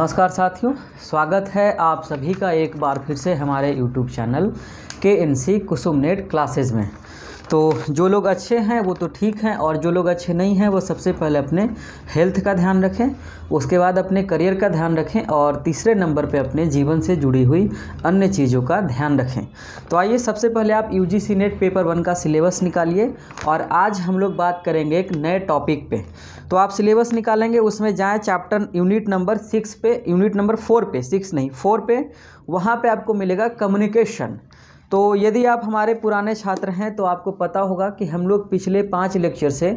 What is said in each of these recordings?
नमस्कार साथियों स्वागत है आप सभी का एक बार फिर से हमारे YouTube चैनल के N C Kusum net classes में तो जो लोग अच्छे हैं वो तो ठीक हैं और जो लोग अच्छे नहीं हैं वो सबसे पहले अपने हेल्थ का ध्यान रखें उसके बाद अपने करियर का ध्यान रखें और तीसरे नंबर पे अपने जीवन से जुड़ी हुई अन्य चीज़ों का ध्यान रखें तो आइए सबसे पहले आप U G NET paper one का सिलेबस निकालिए और आज हम लोग बात करेंगे एक नए टॉपिक पर तो आप सिलेबस निकालेंगे उसमें जाएँ चैप्टर यूनिट नंबर सिक्स पे यूनिट नंबर फोर पे सिक्स नहीं फोर पे वहाँ पे आपको मिलेगा कम्युनिकेशन तो यदि आप हमारे पुराने छात्र हैं तो आपको पता होगा कि हम लोग पिछले पाँच लेक्चर से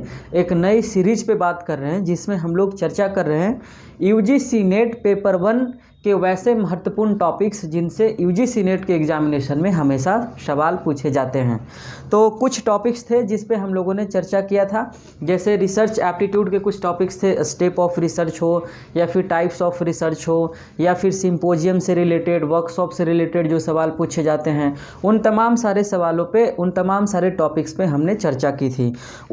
एक नई सीरीज पे बात कर रहे हैं जिसमें हम लोग चर्चा कर रहे हैं यूजीसी नेट पेपर वन के वैसे महत्वपूर्ण टॉपिक्स जिनसे यूजीसी नेट के एग्जामिनेशन में हमेशा सवाल पूछे जाते हैं तो कुछ टॉपिक्स थे जिस पे हम लोगों ने चर्चा किया था जैसे रिसर्च एप्टीट्यूड के कुछ टॉपिक्स थे स्टेप ऑफ रिसर्च हो या फिर टाइप्स ऑफ रिसर्च हो या फिर सिम्पोजियम से रिलेटेड वर्कशॉप से रिलेटेड जो सवाल पूछे जाते हैं उन तमाम सारे सवालों पर उन तमाम सारे टॉपिक्स पर हमने चर्चा की थी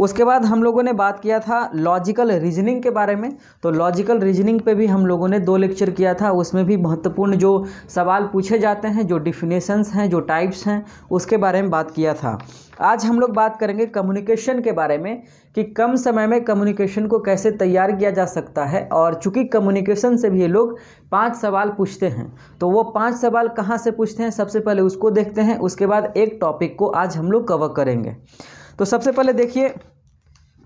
उसके बाद हम लोगों ने बात किया था लॉजिकल रीजनिंग के बारे में तो लॉजिकल रीजनिंग पर भी हम लोगों ने दो लेक्चर किया था उसमें भी महत्वपूर्ण जो सवाल पूछे जाते हैं जो डिफिनेशंस हैं जो टाइप्स हैं उसके बारे में बात किया था आज हम लोग बात करेंगे कम्युनिकेशन के बारे में कि कम समय में कम्युनिकेशन को कैसे तैयार किया जा सकता है और चूंकि कम्युनिकेशन से भी ये लोग पांच सवाल पूछते हैं तो वो पांच सवाल कहाँ से पूछते हैं सबसे पहले उसको देखते हैं उसके बाद एक टॉपिक को आज हम लोग कवर करेंगे तो सबसे पहले देखिए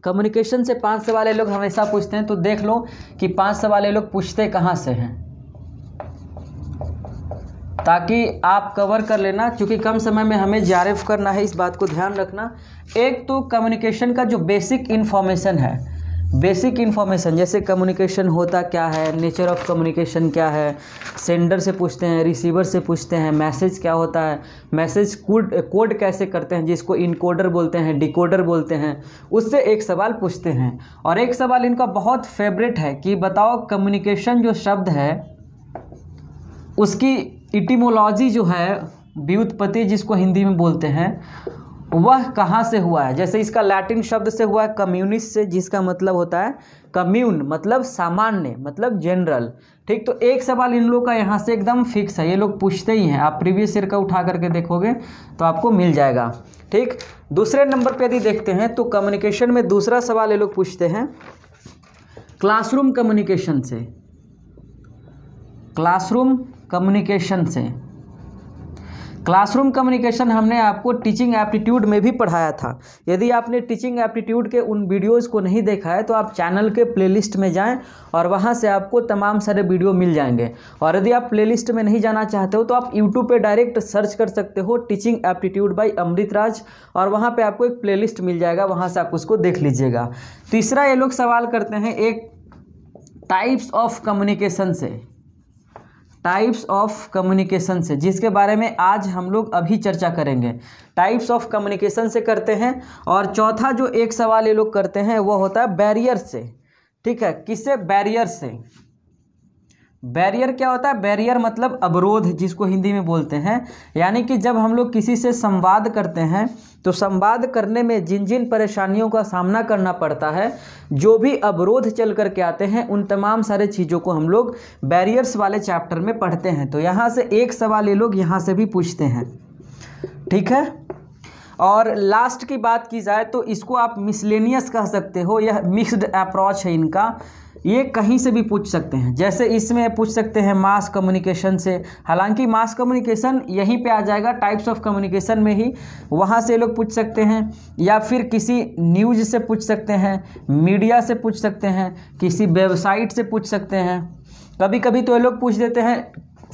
कम्युनिकेशन से पाँच सवाल ये लोग हमेशा पूछते हैं तो देख लो कि पाँच सवाल ये लोग पूछते कहाँ से हैं ताकि आप कवर कर लेना क्योंकि कम समय में हमें जारिफ करना है इस बात को ध्यान रखना एक तो कम्युनिकेशन का जो बेसिक इन्फॉर्मेशन है बेसिक इन्फॉर्मेशन जैसे कम्युनिकेशन होता क्या है नेचर ऑफ कम्युनिकेशन क्या है सेंडर से पूछते हैं रिसीवर से पूछते हैं मैसेज क्या होता है मैसेज कोड कोड कैसे करते हैं जिसको इनकोडर बोलते हैं डिकोडर बोलते हैं उससे एक सवाल पूछते हैं और एक सवाल इनका बहुत फेवरेट है कि बताओ कम्युनिकेशन जो शब्द है उसकी इटिमोलॉजी जो है व्युत्पत्ति जिसको हिंदी में बोलते हैं वह कहाँ से हुआ है जैसे इसका लैटिन शब्द से हुआ है कम्युनिस्ट से जिसका मतलब होता है कम्यून मतलब सामान्य मतलब जनरल ठीक तो एक सवाल इन लोग का यहाँ से एकदम फिक्स है ये लोग पूछते ही हैं आप प्रीवियस ईयर का उठा करके देखोगे तो आपको मिल जाएगा ठीक दूसरे नंबर पे यदि देखते हैं तो कम्युनिकेशन में दूसरा सवाल ये लोग पूछते हैं क्लासरूम कम्युनिकेशन से क्लासरूम कम्युनिकेशन से क्लासरूम कम्युनिकेशन हमने आपको टीचिंग एप्टीट्यूड में भी पढ़ाया था यदि आपने टीचिंग एप्टीट्यूड के उन वीडियोज़ को नहीं देखा है तो आप चैनल के प्लेलिस्ट में जाएं और वहाँ से आपको तमाम सारे वीडियो मिल जाएंगे और यदि आप प्लेलिस्ट में नहीं जाना चाहते हो तो आप यूट्यूब पे डायरेक्ट सर्च कर सकते हो टीचिंग एप्टीट्यूड बाई अमृतराज और वहाँ पर आपको एक प्ले मिल जाएगा वहाँ से आप उसको देख लीजिएगा तीसरा ये लोग सवाल करते हैं एक टाइप्स ऑफ कम्युनिकेशन से टाइप्स ऑफ कम्युनिकेशन से जिसके बारे में आज हम लोग अभी चर्चा करेंगे टाइप्स ऑफ कम्युनिकेशन से करते हैं और चौथा जो एक सवाल ये लोग करते हैं वो होता है बैरियर से ठीक है किससे बैरियर से बैरियर क्या होता है बैरियर मतलब अवरोध जिसको हिंदी में बोलते हैं यानी कि जब हम लोग किसी से संवाद करते हैं तो संवाद करने में जिन जिन परेशानियों का सामना करना पड़ता है जो भी अवरोध चल कर के आते हैं उन तमाम सारे चीज़ों को हम लोग बैरियर्स वाले चैप्टर में पढ़ते हैं तो यहाँ से एक सवाल ये लोग यहाँ से भी पूछते हैं ठीक है और लास्ट की बात की जाए तो इसको आप मिसलेनियस कह सकते हो यह मिक्सड अप्रोच है इनका ये कहीं से भी पूछ सकते हैं जैसे इसमें पूछ सकते हैं मास कम्युनिकेशन से हालांकि मास कम्युनिकेशन यहीं पे आ जाएगा टाइप्स ऑफ कम्युनिकेशन में ही वहाँ से लोग पूछ सकते हैं या फिर किसी न्यूज से पूछ सकते हैं मीडिया से पूछ सकते हैं किसी वेबसाइट से पूछ सकते हैं कभी कभी तो ये लोग पूछ देते हैं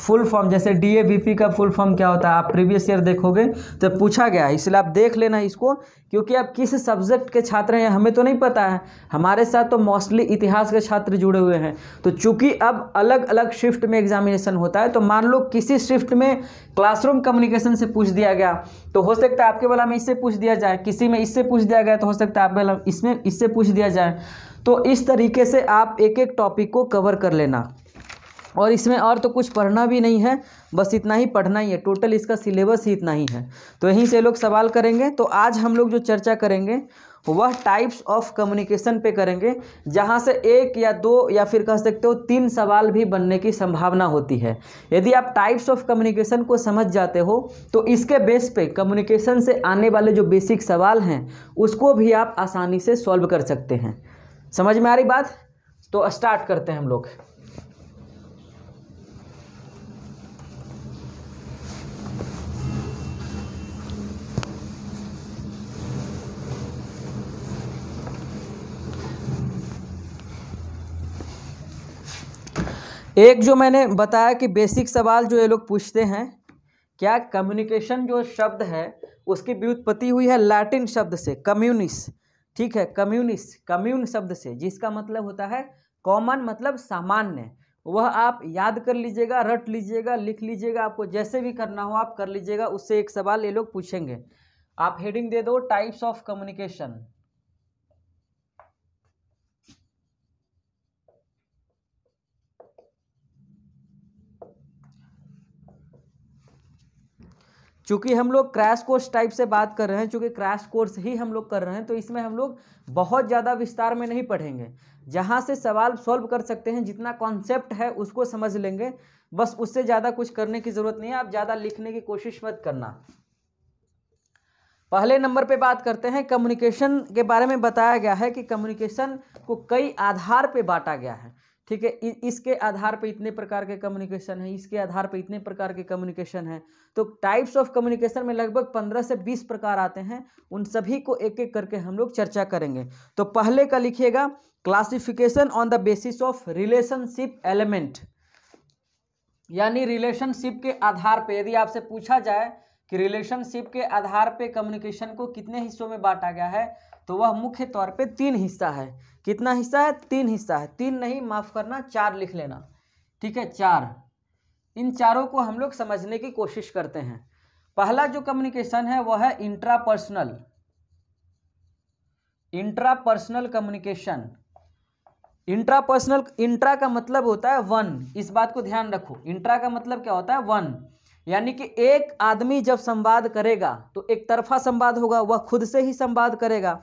फुल फॉर्म जैसे डी का फुल फॉर्म क्या होता है आप प्रीवियस ईयर देखोगे तो पूछा गया है इसलिए आप देख लेना इसको क्योंकि आप किस सब्जेक्ट के छात्र हैं हमें तो नहीं पता है हमारे साथ तो मोस्टली इतिहास के छात्र जुड़े हुए हैं तो चूंकि अब अलग अलग शिफ्ट में एग्जामिनेशन होता है तो मान लो किसी शिफ्ट में क्लासरूम कम्युनिकेशन से पूछ दिया गया तो हो सकता है आपके वाला में इससे पूछ दिया जाए किसी में इससे पूछ दिया गया तो हो सकता है आपके वाला इसमें इससे पूछ दिया जाए तो इस तरीके से आप एक एक टॉपिक को कवर कर लेना और इसमें और तो कुछ पढ़ना भी नहीं है बस इतना ही पढ़ना ही है टोटल इसका सिलेबस ही इतना ही है तो यहीं से लोग सवाल करेंगे तो आज हम लोग जो चर्चा करेंगे वह टाइप्स ऑफ कम्युनिकेशन पे करेंगे जहाँ से एक या दो या फिर कह सकते हो तीन सवाल भी बनने की संभावना होती है यदि आप टाइप्स ऑफ कम्युनिकेशन को समझ जाते हो तो इसके बेस पे कम्युनिकेशन से आने वाले जो बेसिक सवाल हैं उसको भी आप आसानी से सॉल्व कर सकते हैं समझ में आ रही बात तो स्टार्ट करते हैं हम लोग एक जो मैंने बताया कि बेसिक सवाल जो ये लोग पूछते हैं क्या कम्युनिकेशन जो शब्द है उसकी व्युत्पत्ति हुई है लैटिन शब्द से कम्युनिस ठीक है कम्युनिस कम्यून शब्द से जिसका मतलब होता है कॉमन मतलब सामान्य वह आप याद कर लीजिएगा रट लीजिएगा लिख लीजिएगा आपको जैसे भी करना हो आप कर लीजिएगा उससे एक सवाल ये लोग पूछेंगे आप हेडिंग दे दो टाइप्स ऑफ कम्युनिकेशन चूंकि हम लोग क्रैश कोर्स टाइप से बात कर रहे हैं चूंकि क्रैश कोर्स ही हम लोग कर रहे हैं तो इसमें हम लोग बहुत ज़्यादा विस्तार में नहीं पढ़ेंगे जहाँ से सवाल सॉल्व कर सकते हैं जितना कॉन्सेप्ट है उसको समझ लेंगे बस उससे ज़्यादा कुछ करने की ज़रूरत नहीं है आप ज़्यादा लिखने की कोशिश मत करना पहले नंबर पे बात करते हैं कम्युनिकेशन के बारे में बताया गया है कि कम्युनिकेशन को कई आधार पे बांटा गया है ठीक है इसके आधार पे इतने प्रकार के कम्युनिकेशन है इसके आधार पे इतने प्रकार के कम्युनिकेशन है तो टाइप्स ऑफ कम्युनिकेशन में लगभग पंद्रह से बीस प्रकार आते हैं उन सभी को एक एक करके हम लोग चर्चा करेंगे तो पहले का लिखिएगा classification on the basis of relationship element यानी रिलेशनशिप के आधार पर यदि आपसे पूछा जाए कि रिलेशनशिप के आधार पर कम्युनिकेशन को कितने हिस्सों में बांटा गया है तो वह मुख्य तौर पर तीन हिस्सा है कितना हिस्सा है तीन हिस्सा है तीन नहीं माफ़ करना चार लिख लेना ठीक है चार इन चारों को हम लोग समझने की कोशिश करते हैं पहला जो कम्युनिकेशन है वह है intrapersonal intrapersonal communication intrapersonal intra का मतलब होता है वन इस बात को ध्यान रखो इंट्रा का मतलब क्या होता है वन यानी कि एक आदमी जब संवाद करेगा तो एक तरफा संवाद होगा वह खुद से ही संवाद करेगा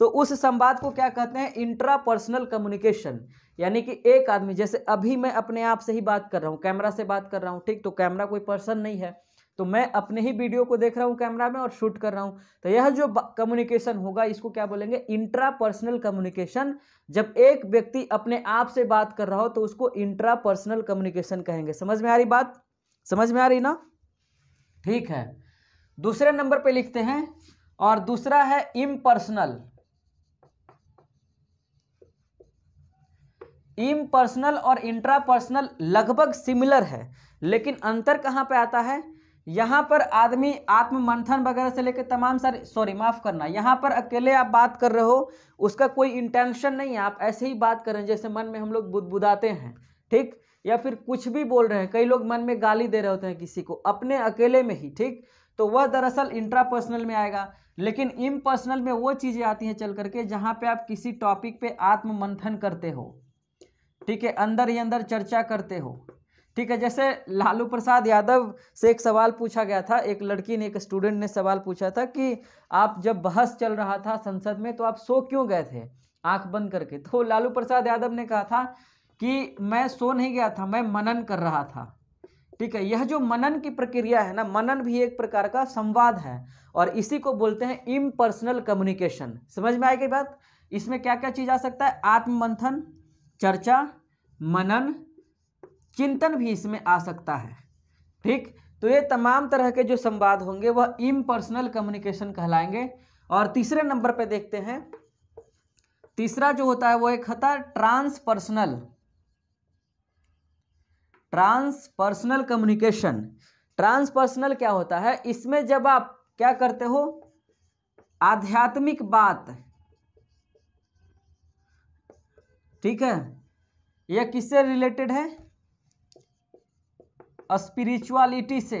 तो उस संवाद को क्या कहते हैं इंट्रा पर्सनल कम्युनिकेशन यानी कि एक आदमी जैसे अभी मैं अपने आप से ही बात कर रहा हूँ कैमरा से बात कर रहा हूँ ठीक तो कैमरा कोई पर्सन नहीं है तो मैं अपने ही वीडियो को देख रहा हूँ कैमरा में और शूट कर रहा हूँ तो यह जो कम्युनिकेशन होगा इसको क्या बोलेंगे इंट्रा पर्सनल कम्युनिकेशन जब एक व्यक्ति अपने आप से बात कर रहा हो तो उसको इंट्रा पर्सनल कम्युनिकेशन कहेंगे समझ में आ रही बात समझ में आ रही ना ठीक है दूसरे नंबर पर लिखते हैं और दूसरा है इम्पर्सनल इम्पर्सनल और इंट्रापर्सनल लगभग सिमिलर है लेकिन अंतर कहाँ पे आता है यहाँ पर आदमी आत्म मंथन वगैरह से लेकर तमाम सारे सॉरी माफ़ करना यहाँ पर अकेले आप बात कर रहे हो उसका कोई इंटेंशन नहीं है आप ऐसे ही बात कर रहे हैं जैसे मन में हम लोग बुदबुदाते हैं ठीक या फिर कुछ भी बोल रहे हैं कई लोग मन में गाली दे रहे होते हैं किसी को अपने अकेले में ही ठीक तो वह दरअसल इंट्रापर्सनल में आएगा लेकिन पर्सनल में वो चीज़ें आती हैं चल करके जहाँ पर आप किसी टॉपिक पर आत्म मंथन करते हो ठीक है अंदर ही अंदर चर्चा करते हो ठीक है जैसे लालू प्रसाद यादव से एक सवाल पूछा गया था एक लड़की ने एक स्टूडेंट ने सवाल पूछा था कि आप जब बहस चल रहा था संसद में तो आप सो क्यों गए थे आंख बंद करके तो लालू प्रसाद यादव ने कहा था कि मैं सो नहीं गया था मैं मनन कर रहा था ठीक है यह जो मनन की प्रक्रिया है ना मनन भी एक प्रकार का संवाद है और इसी को बोलते हैं इम्पर्सनल कम्युनिकेशन समझ में आएगी बात इसमें क्या क्या चीज़ आ सकता है आत्ममंथन चर्चा मनन चिंतन भी इसमें आ सकता है ठीक तो ये तमाम तरह के जो संवाद होंगे वह इम्पर्सनल कम्युनिकेशन कहलाएंगे और तीसरे नंबर पे देखते हैं तीसरा जो होता है वो एक होता है ट्रांसपर्सनल ट्रांसपर्सनल कम्युनिकेशन ट्रांसपर्सनल क्या होता है इसमें जब आप क्या करते हो आध्यात्मिक बात ठीक है यह किससे रिलेटेड है स्पिरिचुअलिटी से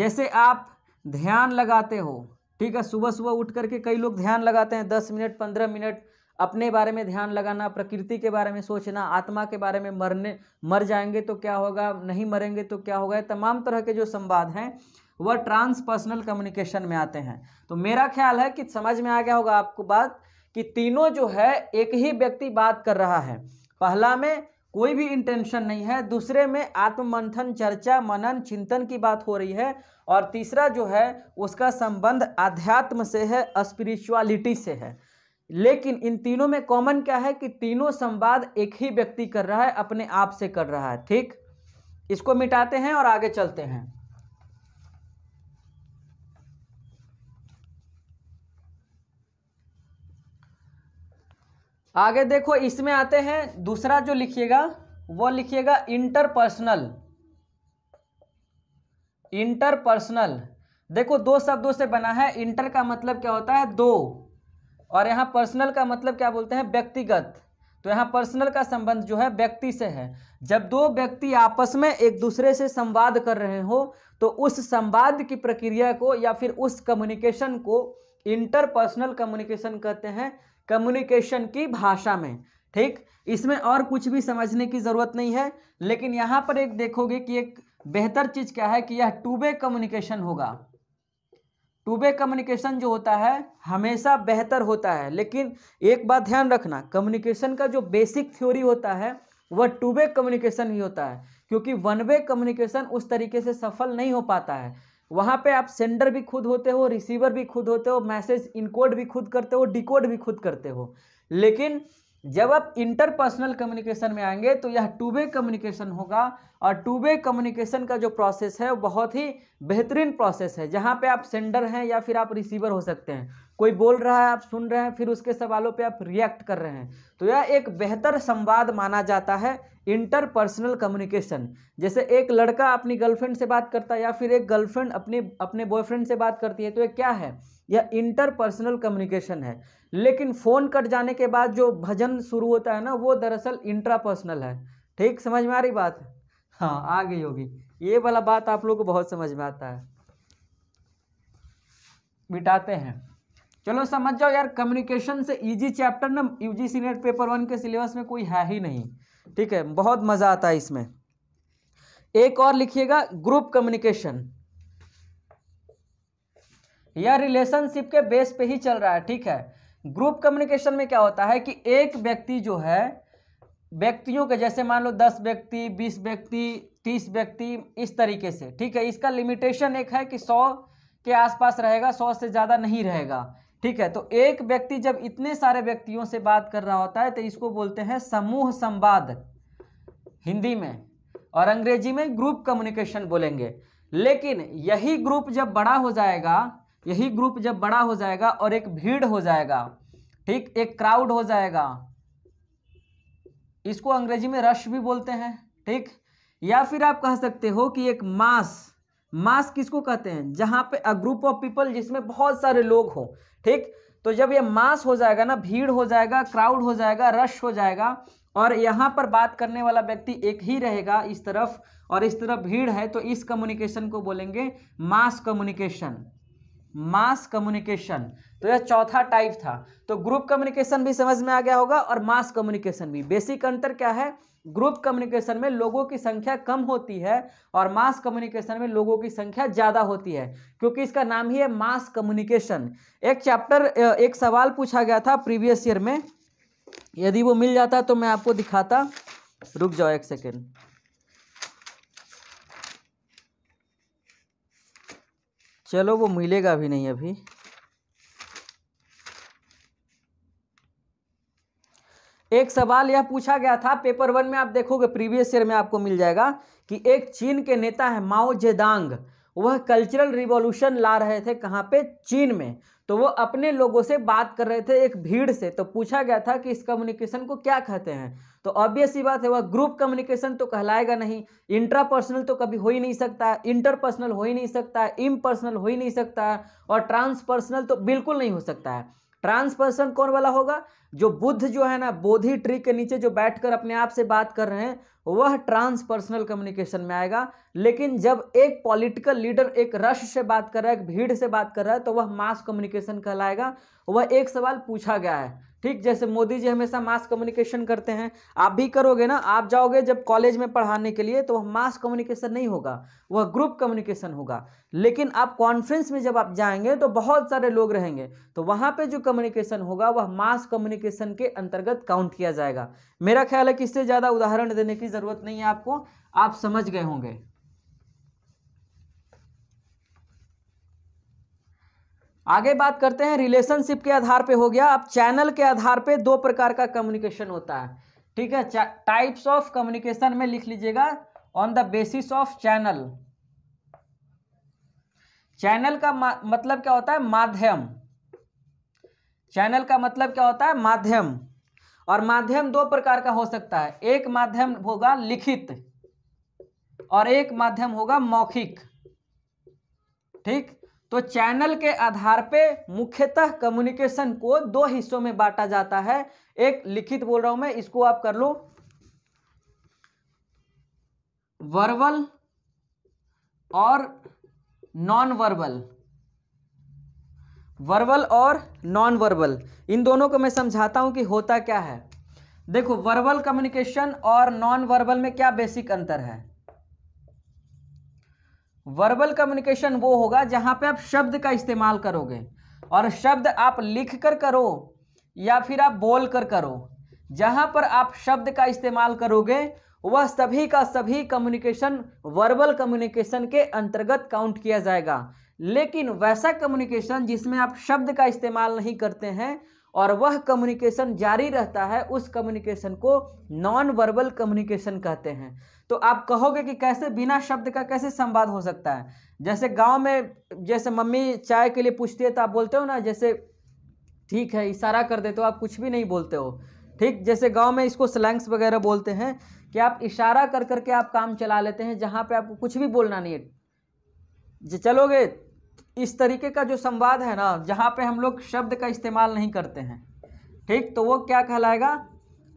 जैसे आप ध्यान लगाते हो ठीक है सुबह सुबह उठ करके कई लोग ध्यान लगाते हैं दस मिनट पंद्रह मिनट अपने बारे में ध्यान लगाना प्रकृति के बारे में सोचना आत्मा के बारे में मरने मर जाएंगे तो क्या होगा नहीं मरेंगे तो क्या होगा तमाम तरह के जो संवाद हैं वह ट्रांसपर्सनल कम्युनिकेशन में आते हैं तो मेरा ख्याल है कि समझ में आ गया होगा आपको बात कि तीनों जो है एक ही व्यक्ति बात कर रहा है पहला में कोई भी इंटेंशन नहीं है दूसरे में आत्ममंथन चर्चा मनन चिंतन की बात हो रही है और तीसरा जो है उसका संबंध आध्यात्म से है स्पिरिचुअलिटी से है लेकिन इन तीनों में कॉमन क्या है कि तीनों संवाद एक ही व्यक्ति कर रहा है अपने आप से कर रहा है ठीक इसको मिटाते हैं और आगे चलते हैं आगे देखो इसमें आते हैं दूसरा जो लिखिएगा वो लिखिएगा इंटरपर्सनल इंटरपर्सनल देखो दो शब्दों से बना है इंटर का मतलब क्या होता है दो और यहाँ पर्सनल का मतलब क्या बोलते हैं व्यक्तिगत तो यहाँ पर्सनल का संबंध जो है व्यक्ति से है जब दो व्यक्ति आपस में एक दूसरे से संवाद कर रहे हो तो उस संवाद की प्रक्रिया को या फिर उस कम्युनिकेशन को इंटरपर्सनल कम्युनिकेशन कहते हैं कम्युनिकेशन की भाषा में ठीक इसमें और कुछ भी समझने की ज़रूरत नहीं है लेकिन यहाँ पर एक देखोगे कि एक बेहतर चीज़ क्या है कि यह टू वे कम्युनिकेशन होगा टू वे कम्युनिकेशन जो होता है हमेशा बेहतर होता है लेकिन एक बात ध्यान रखना कम्युनिकेशन का जो बेसिक थ्योरी होता है वह टू वे कम्युनिकेशन ही होता है क्योंकि वन वे कम्युनिकेशन उस तरीके से सफल नहीं हो पाता है वहाँ पे आप सेंडर भी खुद होते हो रिसीवर भी खुद होते हो मैसेज इनकोड भी खुद करते हो डिकोड भी खुद करते हो लेकिन जब आप इंटरपर्सनल कम्युनिकेशन में आएंगे तो यह टू वे कम्युनिकेशन होगा और टू वे कम्युनिकेशन का जो प्रोसेस है वो बहुत ही बेहतरीन प्रोसेस है जहाँ पे आप सेंडर हैं या फिर आप रिसीवर हो सकते हैं कोई बोल रहा है आप सुन रहे हैं फिर उसके सवालों पे आप रिएक्ट कर रहे हैं तो यह एक बेहतर संवाद माना जाता है इंटरपर्सनल कम्युनिकेशन जैसे एक लड़का अपनी गर्लफ्रेंड से बात करता है या फिर एक गर्लफ्रेंड अपने अपने बॉयफ्रेंड से बात करती है तो यह क्या है यह इंटरपर्सनल कम्युनिकेशन है लेकिन फ़ोन कट जाने के बाद जो भजन शुरू होता है ना वो दरअसल इंट्रापर्सनल है ठीक समझ में आ रही बात हाँ आ गई होगी ये वाला बात आप लोग को बहुत समझ में आता है बिटाते हैं चलो समझ जाओ यार कम्युनिकेशन से इजी चैप्टर ना यूजीसी नेट पेपर वन के सिलेबस में कोई है ही नहीं ठीक है बहुत मज़ा आता है इसमें एक और लिखिएगा ग्रुप कम्युनिकेशन यह रिलेशनशिप के बेस पे ही चल रहा है ठीक है ग्रुप कम्युनिकेशन में क्या होता है कि एक व्यक्ति जो है व्यक्तियों के जैसे मान लो दस व्यक्ति बीस व्यक्ति तीस व्यक्ति इस तरीके से ठीक है इसका लिमिटेशन एक है कि सौ के आसपास रहेगा सौ से ज़्यादा नहीं रहेगा ठीक है तो एक व्यक्ति जब इतने सारे व्यक्तियों से बात कर रहा होता है तो इसको बोलते हैं समूह संवाद हिंदी में और अंग्रेजी में ग्रुप कम्युनिकेशन बोलेंगे लेकिन यही ग्रुप जब बड़ा हो जाएगा यही ग्रुप जब बड़ा हो जाएगा और एक भीड़ हो जाएगा ठीक एक क्राउड हो जाएगा इसको अंग्रेजी में रश भी बोलते हैं ठीक या फिर आप कह सकते हो कि एक मास मास किसको कहते हैं जहां पे अ ग्रुप ऑफ पीपल जिसमें बहुत सारे लोग हों ठीक तो जब ये मास हो जाएगा ना भीड़ हो जाएगा क्राउड हो जाएगा रश हो जाएगा और यहाँ पर बात करने वाला व्यक्ति एक ही रहेगा इस तरफ और इस तरफ भीड़ है तो इस कम्युनिकेशन को बोलेंगे मास कम्युनिकेशन मास कम्युनिकेशन तो यह चौथा टाइप था तो ग्रुप कम्युनिकेशन भी समझ में आ गया होगा और मास कम्युनिकेशन भी बेसिक अंतर क्या है ग्रुप कम्युनिकेशन में लोगों की संख्या कम होती है और मास कम्युनिकेशन में लोगों की संख्या ज़्यादा होती है क्योंकि इसका नाम ही है मास कम्युनिकेशन एक चैप्टर एक सवाल पूछा गया था प्रीवियस ईयर में यदि वो मिल जाता तो मैं आपको दिखाता रुक जाओ एक सेकेंड चलो वो मिलेगा भी नहीं अभी एक सवाल यह पूछा गया था पेपर वन में आप देखोगे प्रीवियस ईयर में आपको मिल जाएगा कि एक चीन के नेता है माओ जेदांग वह कल्चरल रिवॉल्यूशन ला रहे थे कहाँ पे चीन में तो वो अपने लोगों से बात कर रहे थे एक भीड़ से तो पूछा गया था कि इस कम्युनिकेशन को क्या कहते हैं तो ऑब्वियस ही बात है वह ग्रुप कम्युनिकेशन तो कहलाएगा नहीं इंट्रा पर्सनल तो कभी हो ही नहीं सकता इंटरपर्सनल हो ही नहीं सकता इम हो ही नहीं सकता और ट्रांसपर्सनल तो बिल्कुल नहीं हो सकता है ट्रांसपर्सन कौन वाला होगा जो बुद्ध जो है ना बोधि ट्री के नीचे जो बैठकर अपने आप से बात कर रहे हैं वह ट्रांसपर्सनल कम्युनिकेशन में आएगा लेकिन जब एक पॉलिटिकल लीडर एक रश से बात कर रहा है एक भीड़ से बात कर रहा है तो वह मास कम्युनिकेशन कहलाएगा वह एक सवाल पूछा गया है ठीक जैसे मोदी जी हमेशा मास कम्युनिकेशन करते हैं आप भी करोगे ना आप जाओगे जब कॉलेज में पढ़ाने के लिए तो वह मास कम्युनिकेशन नहीं होगा वह ग्रुप कम्युनिकेशन होगा लेकिन आप कॉन्फ्रेंस में जब आप जाएंगे तो बहुत सारे लोग रहेंगे तो वहाँ पे जो कम्युनिकेशन होगा वह मास कम्युनिकेशन के अंतर्गत काउंट किया जाएगा मेरा ख्याल है कि इससे ज़्यादा उदाहरण देने की ज़रूरत नहीं है आपको आप समझ गए होंगे आगे बात करते हैं रिलेशनशिप के आधार पे हो गया अब चैनल के आधार पे दो प्रकार का कम्युनिकेशन होता है ठीक है टाइप्स ऑफ कम्युनिकेशन में लिख लीजिएगा on the basis of channel channel का मतलब क्या होता है माध्यम चैनल का मतलब क्या होता है माध्यम और माध्यम दो प्रकार का हो सकता है एक माध्यम होगा लिखित और एक माध्यम होगा मौखिक ठीक तो चैनल के आधार पे मुख्यतः कम्युनिकेशन को दो हिस्सों में बांटा जाता है एक लिखित बोल रहा हूं मैं इसको आप कर लो वर्बल और नॉन वर्बल वर्बल और नॉन वर्बल इन दोनों को मैं समझाता हूं कि होता क्या है देखो वर्बल कम्युनिकेशन और नॉन वर्बल में क्या बेसिक अंतर है वर्बल कम्युनिकेशन वो होगा जहाँ पे आप शब्द का इस्तेमाल करोगे और शब्द आप लिख कर करो या फिर आप बोल कर करो जहाँ पर आप शब्द का इस्तेमाल करोगे वह सभी का सभी कम्युनिकेशन वर्बल कम्युनिकेशन के अंतर्गत काउंट किया जाएगा लेकिन वैसा कम्युनिकेशन जिसमें आप शब्द का इस्तेमाल नहीं करते हैं और वह कम्युनिकेशन जारी रहता है उस कम्युनिकेशन को नॉन वर्बल कम्युनिकेशन कहते हैं तो आप कहोगे कि कैसे बिना शब्द का कैसे संवाद हो सकता है जैसे गांव में जैसे मम्मी चाय के लिए पूछती है तो आप बोलते हो ना जैसे ठीक है इशारा कर देते हो आप कुछ भी नहीं बोलते हो ठीक जैसे गांव में इसको स्लैंग्स वगैरह बोलते हैं कि आप इशारा कर करके आप काम चला लेते हैं जहाँ पर आपको कुछ भी बोलना नहीं है चलोगे इस तरीके का जो संवाद है ना जहाँ पर हम लोग शब्द का इस्तेमाल नहीं करते हैं ठीक तो वो क्या कहलाएगा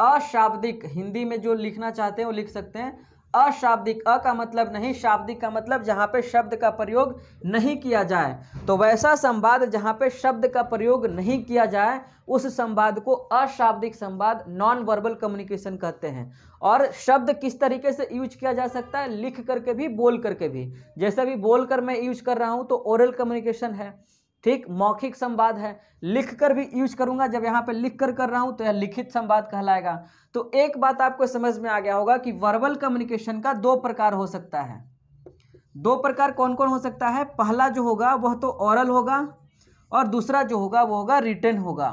अशाब्दिक हिंदी में जो लिखना चाहते हैं वो लिख सकते हैं अशाब्दिक अ का मतलब नहीं शाब्दिक का मतलब जहाँ पे शब्द का प्रयोग नहीं किया जाए तो वैसा संवाद जहाँ पे शब्द का प्रयोग नहीं किया जाए उस संवाद को अशाब्दिक संवाद नॉन वर्बल कम्युनिकेशन कहते हैं और शब्द किस तरीके से यूज किया जा सकता है लिख करके भी बोल करके भी जैसे भी बोल कर मैं यूज कर रहा हूँ तो ओरल कम्युनिकेशन है ठीक मौखिक संवाद है लिख कर भी यूज करूंगा जब यहाँ पे लिख कर कर रहा हूँ तो यह लिखित संवाद कहलाएगा तो एक बात आपको समझ में आ गया होगा कि वर्बल कम्युनिकेशन का दो प्रकार हो सकता है दो प्रकार कौन कौन हो सकता है पहला जो होगा वह तो ऑरल होगा और दूसरा जो होगा वो होगा रिटर्न होगा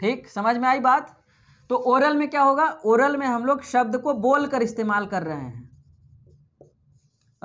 ठीक समझ में आई बात तो ओरल में क्या होगा ओरल में हम लोग शब्द को बोलकर इस्तेमाल कर रहे हैं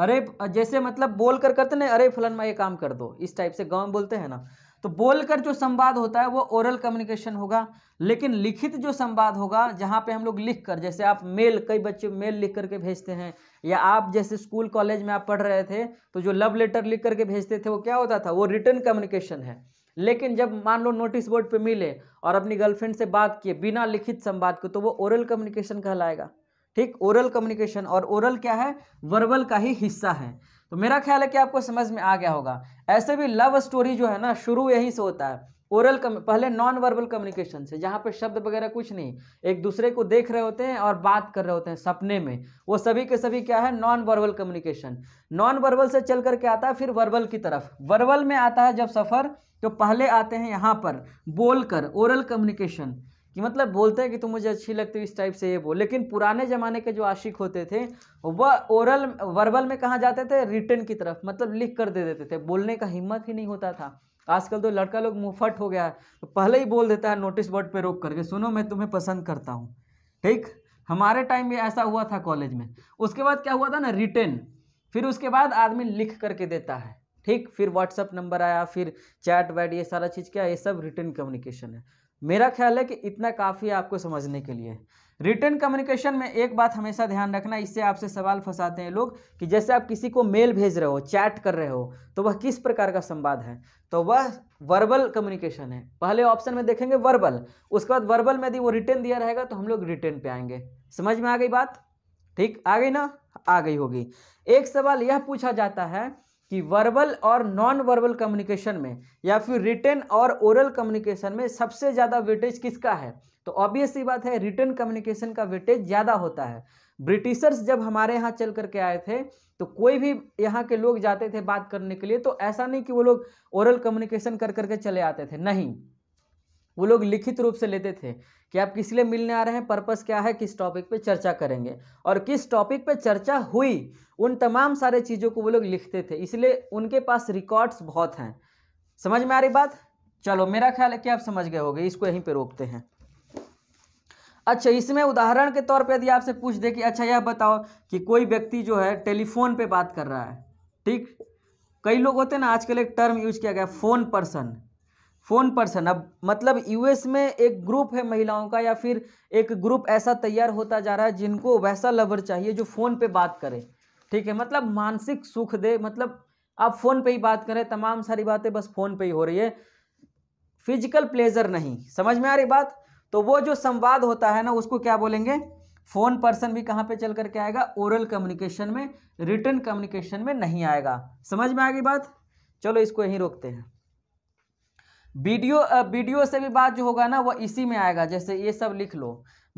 अरे जैसे मतलब बोल कर करते ना अरे फलन में ये काम कर दो इस टाइप से गाँव में बोलते हैं ना तो बोलकर जो संवाद होता है वो ओरल कम्युनिकेशन होगा लेकिन लिखित जो संवाद होगा जहाँ पे हम लोग लिख कर जैसे आप मेल कई बच्चे मेल लिख करके भेजते हैं या आप जैसे स्कूल कॉलेज में आप पढ़ रहे थे तो जो लव लेटर लिख करके भेजते थे वो क्या होता था वो रिटर्न कम्युनिकेशन है लेकिन जब मान लो नोटिस बोर्ड पर मिले और अपनी गर्लफ्रेंड से बात किए बिना लिखित संवाद को तो वो ओरल कम्युनिकेशन कहलाएगा ठीक ओरल कम्युनिकेशन और ओरल क्या है वर्बल का ही हिस्सा है तो मेरा ख्याल है कि आपको समझ में आ गया होगा ऐसे भी लव स्टोरी जो है ना शुरू यहीं से होता है ओरल पहले नॉन वर्बल कम्युनिकेशन से जहाँ पे शब्द वगैरह कुछ नहीं एक दूसरे को देख रहे होते हैं और बात कर रहे होते हैं सपने में वो सभी के सभी क्या है non verbal communication non verbal से चल करके आता है फिर वर्बल की तरफ वर्बल में आता है जब सफ़र तो पहले आते हैं यहाँ पर बोल कर ओरल कम्युनिकेशन कि मतलब बोलते हैं कि तुम मुझे अच्छी लगती हो इस टाइप से ये बोल लेकिन पुराने ज़माने के जो आशिक होते थे वह ओरल वर्बल में कहाँ जाते थे रिटर्न की तरफ मतलब लिख कर दे देते थे बोलने का हिम्मत ही नहीं होता था आजकल तो लड़का लोग मुँहफट हो गया है तो पहले ही बोल देता है नोटिस बोर्ड पर रोक करके सुनो मैं तुम्हें पसंद करता हूँ ठीक हमारे टाइम में ऐसा हुआ था कॉलेज में उसके बाद क्या हुआ था ना रिटर्न फिर उसके बाद आदमी लिख करके देता है ठीक फिर व्हाट्सअप नंबर आया फिर चैट वैट ये सारा चीज़ क्या ये सब रिटर्न कम्युनिकेशन है मेरा ख्याल है कि इतना काफ़ी है आपको समझने के लिए रिटर्न कम्युनिकेशन में एक बात हमेशा ध्यान रखना इससे आपसे सवाल फंसाते हैं लोग कि जैसे आप किसी को मेल भेज रहे हो चैट कर रहे हो तो वह किस प्रकार का संवाद है तो वह वर्बल कम्युनिकेशन है पहले ऑप्शन में देखेंगे वर्बल उसके बाद वर्बल में यदि वो रिटर्न दिया रहेगा तो हम लोग रिटर्न पर आएंगे समझ में आ गई बात ठीक आ गई ना आ गई होगी एक सवाल यह पूछा जाता है कि वर्बल और नॉन वर्बल कम्युनिकेशन में या फिर रिटर्न और ओरल कम्युनिकेशन में सबसे ज़्यादा वेटेज किसका है तो ऑब्वियस ही बात है रिटर्न कम्युनिकेशन का वेटेज ज़्यादा होता है ब्रिटिशर्स जब हमारे यहाँ चल करके आए थे तो कोई भी यहाँ के लोग जाते थे बात करने के लिए तो ऐसा नहीं कि वो लोग ओरल कम्युनिकेशन कर करके चले आते थे नहीं वो लोग लिखित रूप से लेते थे कि आप किस लिए मिलने आ रहे हैं पर्पस क्या है किस टॉपिक पे चर्चा करेंगे और किस टॉपिक पे चर्चा हुई उन तमाम सारे चीज़ों को वो लोग लिखते थे इसलिए उनके पास रिकॉर्ड्स बहुत हैं समझ में आ रही बात चलो मेरा ख्याल है कि आप समझ गए होगे इसको यहीं पर रोकते हैं अच्छा इसमें उदाहरण के तौर पर यदि आपसे पूछ दे कि अच्छा यह बताओ कि कोई व्यक्ति जो है टेलीफोन पर बात कर रहा है ठीक कई लोग होते हैं ना आजकल एक टर्म यूज किया गया फ़ोन पर्सन फोन पर्सन अब मतलब यूएस में एक ग्रुप है महिलाओं का या फिर एक ग्रुप ऐसा तैयार होता जा रहा है जिनको वैसा लवर चाहिए जो फ़ोन पे बात करे ठीक है मतलब मानसिक सुख दे मतलब आप फ़ोन पे ही बात करें तमाम सारी बातें बस फ़ोन पे ही हो रही है फिजिकल प्लेजर नहीं समझ में आ रही बात तो वो जो संवाद होता है ना उसको क्या बोलेंगे फ़ोन पर्सन भी कहाँ पे चल करके आएगा ओरल कम्युनिकेशन में रिटर्न कम्युनिकेशन में नहीं आएगा समझ में आ गई बात चलो इसको यहीं रोकते हैं वीडियो वीडियो से भी बात जो होगा ना वो इसी में आएगा जैसे ये सब लिख लो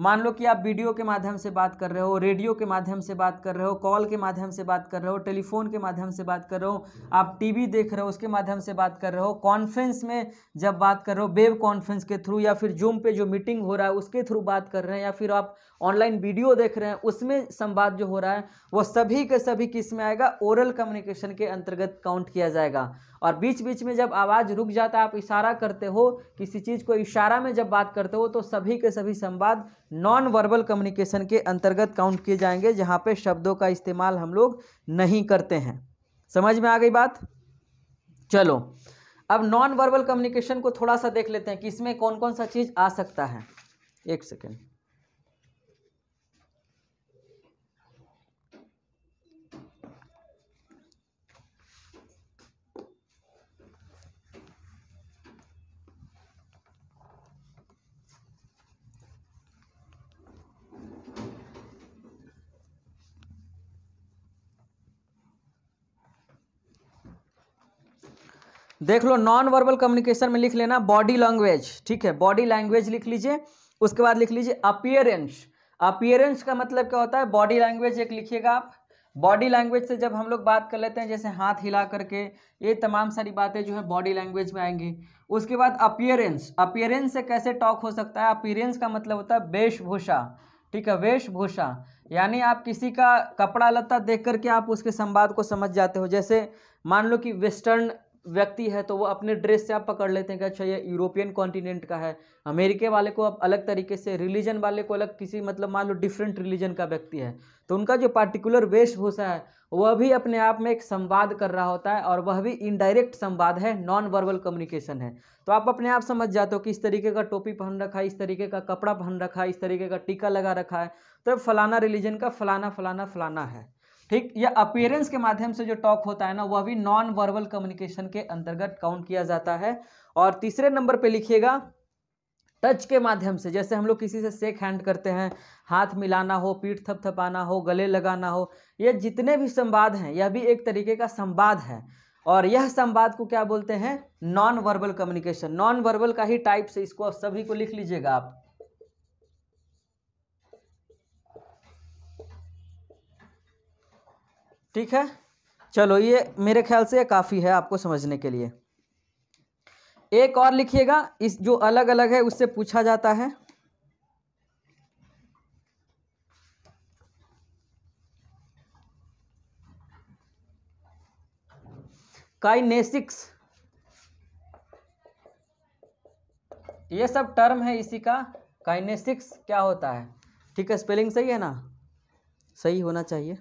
मान लो कि आप वीडियो के माध्यम से बात कर रहे हो रेडियो के माध्यम से बात कर रहे हो कॉल के माध्यम से बात कर रहे हो टेलीफोन के माध्यम से बात कर रहे हो आप टीवी देख रहे हो उसके माध्यम से बात कर रहे हो कॉन्फ्रेंस में जब बात कर रहे हो वेब कॉन्फ्रेंस के थ्रू या फिर जूम पे जो मीटिंग हो रहा है उसके थ्रू बात कर रहे हैं या फिर आप ऑनलाइन वीडियो देख रहे हैं उसमें संवाद जो हो रहा है वो सभी के सभी किस में आएगा ओरल कम्युनिकेशन के अंतर्गत काउंट किया जाएगा और बीच बीच में जब आवाज़ रुक जाता है आप इशारा करते हो किसी चीज़ को इशारा में जब बात करते हो तो सभी के सभी संवाद नॉन वर्बल कम्युनिकेशन के अंतर्गत काउंट किए जाएंगे जहाँ पे शब्दों का इस्तेमाल हम लोग नहीं करते हैं समझ में आ गई बात चलो अब नॉन वर्बल कम्युनिकेशन को थोड़ा सा देख लेते हैं कि इसमें कौन कौन सा चीज़ आ सकता है एक सेकेंड देख लो नॉन वर्बल कम्युनिकेशन में लिख लेना बॉडी लैंग्वेज ठीक है बॉडी लैंग्वेज लिख लीजिए उसके बाद लिख लीजिए अपियरेंस अपियरेंस का मतलब क्या होता है बॉडी लैंग्वेज एक लिखिएगा आप बॉडी लैंग्वेज से जब हम लोग बात कर लेते हैं जैसे हाथ हिला करके ये तमाम सारी बातें जो है बॉडी लैंग्वेज में आएंगी उसके बाद अपियरेंस अपियरेंस से कैसे टॉक हो सकता है अपियरेंस का मतलब होता है वेशभूषा ठीक है वेशभूषा यानी आप किसी का कपड़ा लत्ता देख करके आप उसके संवाद को समझ जाते हो जैसे मान लो कि वेस्टर्न व्यक्ति है तो वो अपने ड्रेस से आप पकड़ लेते हैं कि अच्छा ये यूरोपियन कॉन्टिनेंट का है अमेरिके वाले को आप अलग तरीके से रिलीजन वाले को अलग किसी मतलब मान लो डिफरेंट रिलीजन का व्यक्ति है तो उनका जो पार्टिकुलर वेशभूषा है वह भी अपने आप में एक संवाद कर रहा होता है और वह भी इनडायरेक्ट संवाद है नॉन वर्बल कम्युनिकेशन है तो आप अपने आप समझ जाते हो कि इस तरीके का टोपी पहन रखा है इस तरीके का कपड़ा पहन रखा है इस तरीके का टीका लगा रखा है तो फलाना रिलीजन का फलाना फलाना फलाना है ठीक या अपियरेंस के माध्यम से जो टॉक होता है ना वह भी नॉन वर्बल कम्युनिकेशन के अंतर्गत काउंट किया जाता है और तीसरे नंबर पे लिखिएगा टच के माध्यम से जैसे हम लोग किसी से शेक हैंड करते हैं हाथ मिलाना हो पीठ थपथपाना हो गले लगाना हो ये जितने भी संवाद हैं यह भी एक तरीके का संवाद है और यह संवाद को क्या बोलते हैं non verbal communication non verbal का ही टाइप से इसको आप सभी को लिख लीजिएगा आप ठीक है चलो ये मेरे ख्याल से काफ़ी है आपको समझने के लिए एक और लिखिएगा इस जो अलग अलग है उससे पूछा जाता है काइनेसिक्स ये सब टर्म है इसी का काइनेसिक्स क्या होता है ठीक है स्पेलिंग सही है ना सही होना चाहिए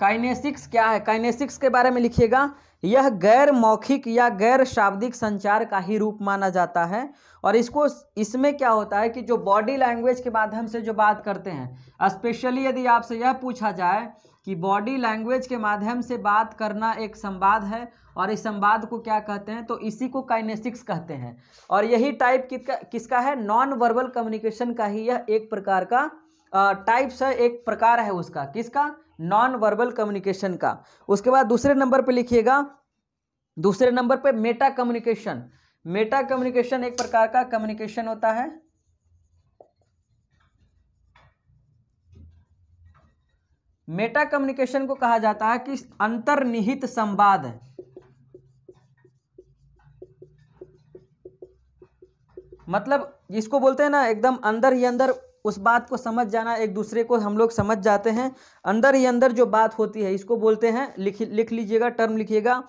काइनेसिक्स क्या है काइनेसिक्स के बारे में लिखिएगा यह गैर मौखिक या गैर शाब्दिक संचार का ही रूप माना जाता है और इसको इसमें क्या होता है कि जो बॉडी लैंग्वेज के माध्यम से जो बात करते हैं स्पेशली यदि आपसे यह पूछा जाए कि बॉडी लैंग्वेज के माध्यम से बात करना एक संवाद है और इस संवाद को क्या कहते हैं तो इसी को काइनेसिक्स कहते हैं और यही टाइप किसका किसका है नॉन वर्बल कम्युनिकेशन का ही यह एक प्रकार का टाइप्स है एक प्रकार है उसका किसका नॉन वर्बल कम्युनिकेशन का उसके बाद दूसरे नंबर पे लिखिएगा दूसरे नंबर पे मेटा कम्युनिकेशन मेटा कम्युनिकेशन एक प्रकार का कम्युनिकेशन होता है मेटा कम्युनिकेशन को कहा जाता है कि अंतर्निहित संवाद मतलब इसको बोलते हैं ना एकदम अंदर ही अंदर उस बात को समझ जाना एक दूसरे को हम लोग समझ जाते हैं अंदर ही अंदर जो बात होती है इसको बोलते हैं लिख लिख लीजिएगा टर्म लिखिएगा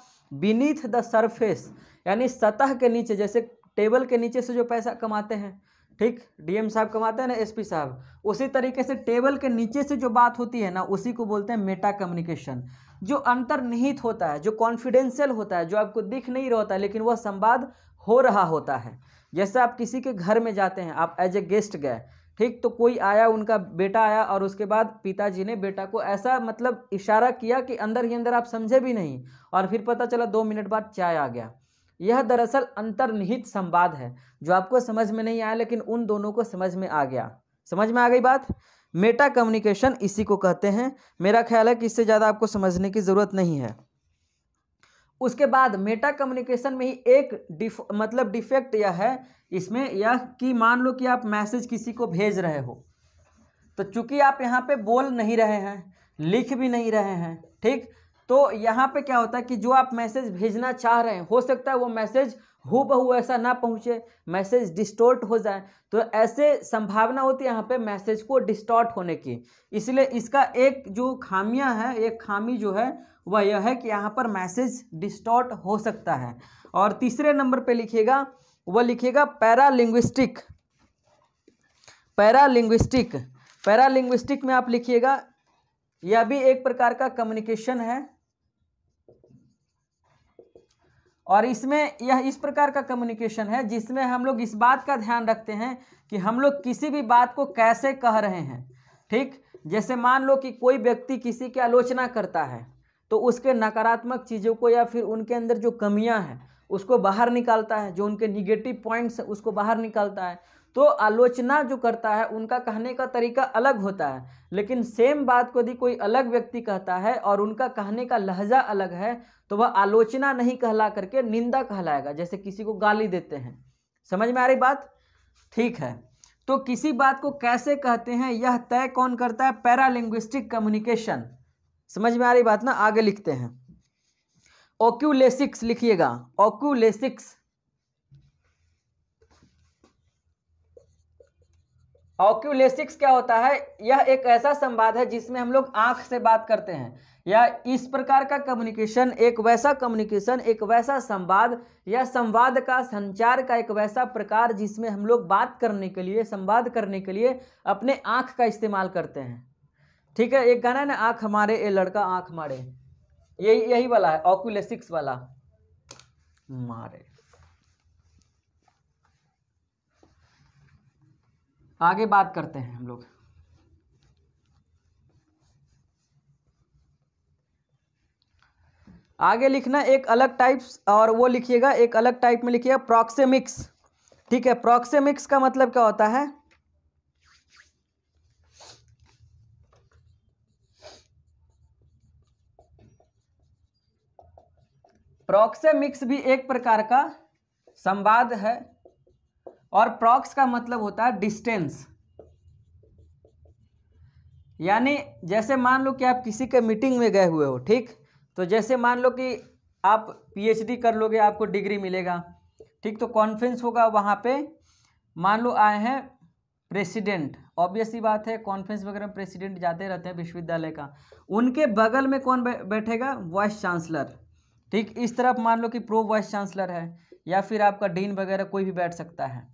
बीनीथ द सरफेस यानी सतह के नीचे जैसे टेबल के नीचे से जो पैसा कमाते हैं ठीक डीएम साहब कमाते हैं ना एसपी साहब उसी तरीके से टेबल के नीचे से जो बात होती है ना उसी को बोलते हैं मेटा कम्युनिकेशन जो अंतर्निहित होता है जो कॉन्फिडेंशियल होता है जो आपको दिख नहीं रहा होता है, लेकिन वह संवाद हो रहा होता है जैसे आप किसी के घर में जाते हैं आप एज ए गेस्ट गए ठीक तो कोई आया उनका बेटा आया और उसके बाद पिताजी ने बेटा को ऐसा मतलब इशारा किया कि अंदर ही अंदर आप समझे भी नहीं और फिर पता चला दो मिनट बाद चाय आ गया यह दरअसल अंतर्निहित संवाद है जो आपको समझ में नहीं आया लेकिन उन दोनों को समझ में आ गया समझ में आ गई बात मेटा कम्युनिकेशन इसी को कहते हैं मेरा ख्याल है कि इससे ज़्यादा आपको समझने की ज़रूरत नहीं है उसके बाद मेटा कम्युनिकेशन में ही एक डिफ मतलब डिफेक्ट यह है इसमें यह कि मान लो कि आप मैसेज किसी को भेज रहे हो तो चूंकि आप यहाँ पे बोल नहीं रहे हैं लिख भी नहीं रहे हैं ठीक तो यहाँ पे क्या होता है कि जो आप मैसेज भेजना चाह रहे हैं हो सकता है वो मैसेज हु बहू ऐसा ना पहुँचे मैसेज डिस्टोर्ट हो जाए तो ऐसे संभावना होती है यहाँ पे मैसेज को डिस्टॉर्ट होने की इसलिए इसका एक जो खामियाँ है एक खामी जो है वह यह है कि यहाँ पर मैसेज डिस्टॉर्ट हो सकता है और तीसरे नंबर पे लिखिएगा वह लिखिएगा पैरालिंग्विस्टिक पैरालिंग्विस्टिक पैरालिंग्विस्टिक में आप लिखिएगा यह भी एक प्रकार का कम्युनिकेशन है और इसमें यह इस प्रकार का कम्युनिकेशन है जिसमें हम लोग इस बात का ध्यान रखते हैं कि हम लोग किसी भी बात को कैसे कह रहे हैं ठीक जैसे मान लो कि कोई व्यक्ति किसी की आलोचना करता है तो उसके नकारात्मक चीज़ों को या फिर उनके अंदर जो कमियां हैं उसको बाहर निकालता है जो उनके निगेटिव पॉइंट्स हैं उसको बाहर निकालता है तो आलोचना जो करता है उनका कहने का तरीका अलग होता है लेकिन सेम बात को यदि कोई अलग व्यक्ति कहता है और उनका कहने का लहजा अलग है तो वह आलोचना नहीं कहला करके निंदा कहलाएगा जैसे किसी को गाली देते हैं समझ में आ रही बात ठीक है तो किसी बात को कैसे कहते हैं यह तय कौन करता है पैरालिंग्विस्टिक कम्युनिकेशन समझ में आ रही बात ना आगे लिखते हैं ओक्यूलेसिक्स लिखिएगा ओक्यूलेसिक्स ऑक्यूलेसिक्स क्या होता है यह एक ऐसा संवाद है जिसमें हम लोग आंख से बात करते हैं या इस प्रकार का कम्युनिकेशन एक वैसा कम्युनिकेशन एक वैसा संवाद या संवाद का संचार का एक वैसा प्रकार जिसमें हम लोग बात करने के लिए संवाद करने के लिए अपने आंख का इस्तेमाल करते हैं ठीक है एक गाना है ना आँख मारे ए लड़का आँख मारे यही यही वाला है ऑक्यूलेसिक्स वाला मारे आगे बात करते हैं हम लोग आगे लिखना एक अलग टाइप्स और वो लिखिएगा एक अलग टाइप में लिखिएगा प्रॉक्सेमिक्स ठीक है प्रॉक्सेमिक्स का मतलब क्या होता है प्रोक्सेमिक्स भी एक प्रकार का संवाद है और प्रॉक्स का मतलब होता है डिस्टेंस यानी जैसे मान लो कि आप किसी के मीटिंग में गए हुए हो ठीक तो जैसे मान लो कि आप पीएचडी कर लोगे आपको डिग्री मिलेगा ठीक तो कॉन्फ्रेंस होगा वहाँ पे मान लो आए हैं प्रेसिडेंट ऑब्वियस ही बात है कॉन्फ्रेंस वगैरह में प्रेसिडेंट जाते रहते हैं विश्वविद्यालय का उनके बगल में कौन बैठेगा वाइस चांसलर ठीक इस तरफ मान लो कि प्रो वाइस चांसलर है या फिर आपका डीन वगैरह कोई भी बैठ सकता है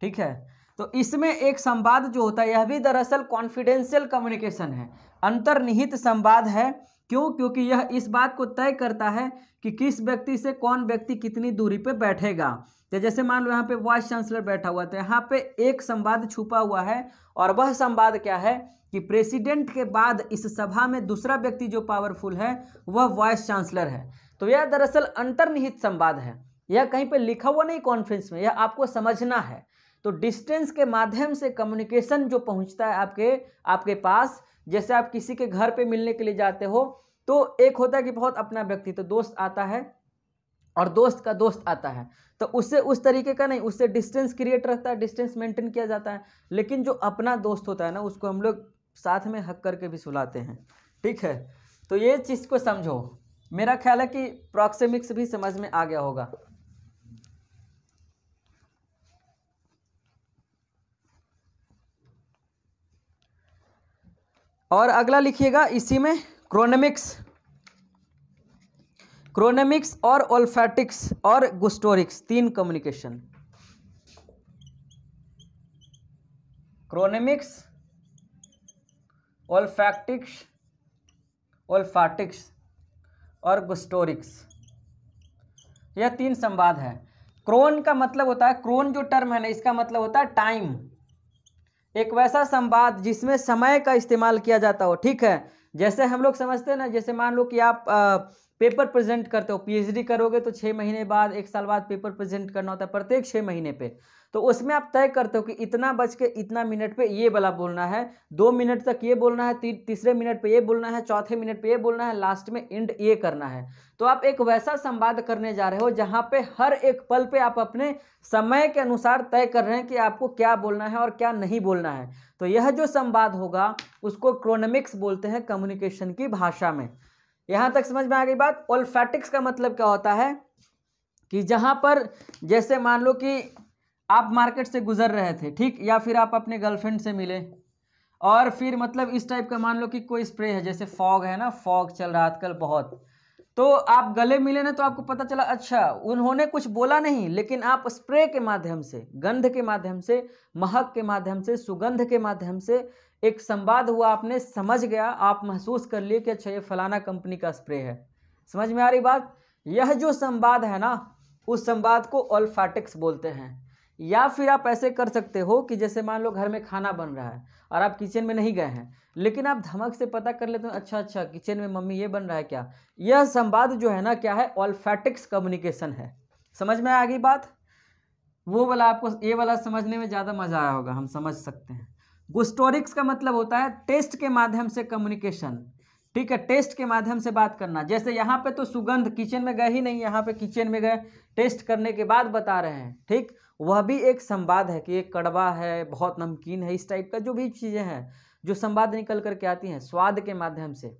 ठीक है तो इसमें एक संवाद जो होता है यह भी दरअसल कॉन्फिडेंशियल कम्युनिकेशन है अंतर्निहित संवाद है क्यों क्योंकि यह इस बात को तय करता है कि किस व्यक्ति से कौन व्यक्ति कितनी दूरी पर बैठेगा तो जैसे मान लो यहाँ पे वाइस चांसलर बैठा हुआ था तो यहाँ पे एक संवाद छुपा हुआ है और वह संवाद क्या है कि प्रेसिडेंट के बाद इस सभा में दूसरा व्यक्ति जो पावरफुल है वह वाइस चांसलर है तो यह दरअसल अंतर्निहित संवाद है यह कहीं पर लिखा हुआ नहीं कॉन्फ्रेंस में यह आपको समझना है तो डिस्टेंस के माध्यम से कम्युनिकेशन जो पहुंचता है आपके आपके पास जैसे आप किसी के घर पे मिलने के लिए जाते हो तो एक होता है कि बहुत अपना व्यक्ति तो दोस्त आता है और दोस्त का दोस्त आता है तो उससे उस तरीके का नहीं उससे डिस्टेंस क्रिएट रहता है डिस्टेंस मेंटेन किया जाता है लेकिन जो अपना दोस्त होता है ना उसको हम लोग साथ में हक करके भी सुलाते हैं ठीक है तो ये चीज़ को समझो मेरा ख्याल है कि प्रॉक्सिमिक्स भी समझ में आ गया होगा और अगला लिखिएगा इसी में क्रोनमिक्स क्रोनमिक्स और ओल्फैटिक्स और गुस्टोरिक्स तीन कम्युनिकेशन क्रोनमिक्स ओल्फैक्टिक्स ओल्फाटिक्स और गुस्टोरिक्स यह तीन संवाद है क्रोन का मतलब होता है क्रोन जो टर्म है ना इसका मतलब होता है टाइम एक वैसा संवाद जिसमें समय का इस्तेमाल किया जाता हो ठीक है जैसे हम लोग समझते हैं ना जैसे मान लो कि आप पेपर प्रेजेंट करते हो पीएचडी करोगे तो छः महीने बाद एक साल बाद पेपर प्रेजेंट करना होता है प्रत्येक छः महीने पे तो उसमें आप तय करते हो कि इतना बज के इतना मिनट पे ये वाला बोलना है दो मिनट तक ये बोलना है ती, तीसरे मिनट पे ये बोलना है चौथे मिनट पे ये बोलना है लास्ट में एंड ये करना है तो आप एक वैसा संवाद करने जा रहे हो जहाँ पे हर एक पल पे आप अपने समय के अनुसार तय कर रहे हैं कि आपको क्या बोलना है और क्या नहीं बोलना है तो यह जो संवाद होगा उसको क्रोनमिक्स बोलते हैं कम्युनिकेशन की भाषा में यहां तक समझ में आ गई बात ओल्फैटिक्स का मतलब क्या होता है कि जहां पर जैसे मान लो कि आप मार्केट से गुजर रहे थे ठीक या फिर आप अपने गर्लफ्रेंड से मिले और फिर मतलब इस टाइप का मान लो कि कोई स्प्रे है जैसे फॉग है ना फॉग चल रहा है आजकल बहुत तो आप गले मिले ना तो आपको पता चला अच्छा उन्होंने कुछ बोला नहीं लेकिन आप स्प्रे के माध्यम से गंध के माध्यम से महक के माध्यम से सुगंध के माध्यम से एक संवाद हुआ आपने समझ गया आप महसूस कर लिए कि अच्छा ये फलाना कंपनी का स्प्रे है समझ में आ रही बात यह जो संवाद है ना उस संवाद को ऑल्फैटिक्स बोलते हैं या फिर आप ऐसे कर सकते हो कि जैसे मान लो घर में खाना बन रहा है और आप किचन में नहीं गए हैं लेकिन आप धमक से पता कर लेते हो अच्छा अच्छा किचन में मम्मी ये बन रहा है क्या यह संवाद जो है ना क्या है ऑल्फैटिक्स कम्युनिकेशन है समझ में आ गई बात वो वाला आपको ये वाला समझने में ज़्यादा मज़ा आया होगा हम समझ सकते हैं गुस्टोरिक्स का मतलब होता है टेस्ट के माध्यम से कम्युनिकेशन ठीक है टेस्ट के माध्यम से बात करना जैसे यहाँ पे तो सुगंध किचन में गए ही नहीं यहाँ पे किचन में गए टेस्ट करने के बाद बता रहे हैं ठीक वह भी एक संवाद है कि एक कड़वा है बहुत नमकीन है इस टाइप का जो भी चीज़ें हैं जो संवाद निकल करके आती हैं स्वाद के माध्यम से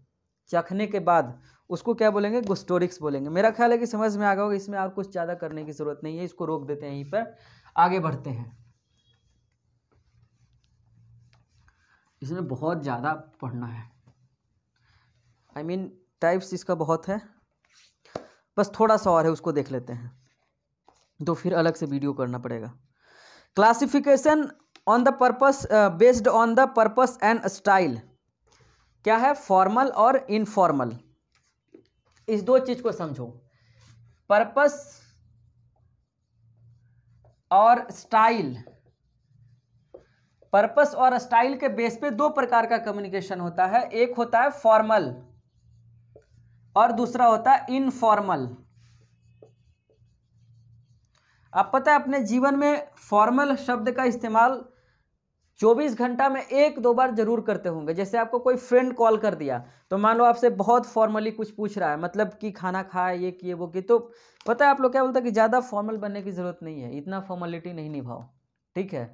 चखने के बाद उसको क्या बोलेंगे गुस्टोरिक्स बोलेंगे मेरा ख्याल है कि समझ में आ गया होगा इसमें और कुछ ज़्यादा करने की ज़रूरत नहीं है इसको रोक देते हैं यहीं पर आगे बढ़ते हैं इसमें बहुत ज़्यादा पढ़ना है आई मीन टाइप्स इसका बहुत है बस थोड़ा सा और है उसको देख लेते हैं तो फिर अलग से वीडियो करना पड़ेगा classification on the purpose based on the purpose and style क्या है फॉर्मल और इनफॉर्मल इस दो चीज को समझो पर्पस और स्टाइल पर्पस और स्टाइल के बेस पे दो प्रकार का कम्युनिकेशन होता है एक होता है फॉर्मल और दूसरा होता है इनफॉर्मल आप पता है अपने जीवन में फॉर्मल शब्द का इस्तेमाल 24 घंटा में एक दो बार जरूर करते होंगे जैसे आपको कोई फ्रेंड कॉल कर दिया तो मान लो आपसे बहुत फॉर्मली कुछ पूछ रहा है मतलब कि खाना खाए ये किए वो किए तो पता है आप लोग क्या बोलते हैं कि ज़्यादा फॉर्मल बनने की ज़रूरत नहीं है इतना फॉर्मेलिटी नहीं निभाओ ठीक है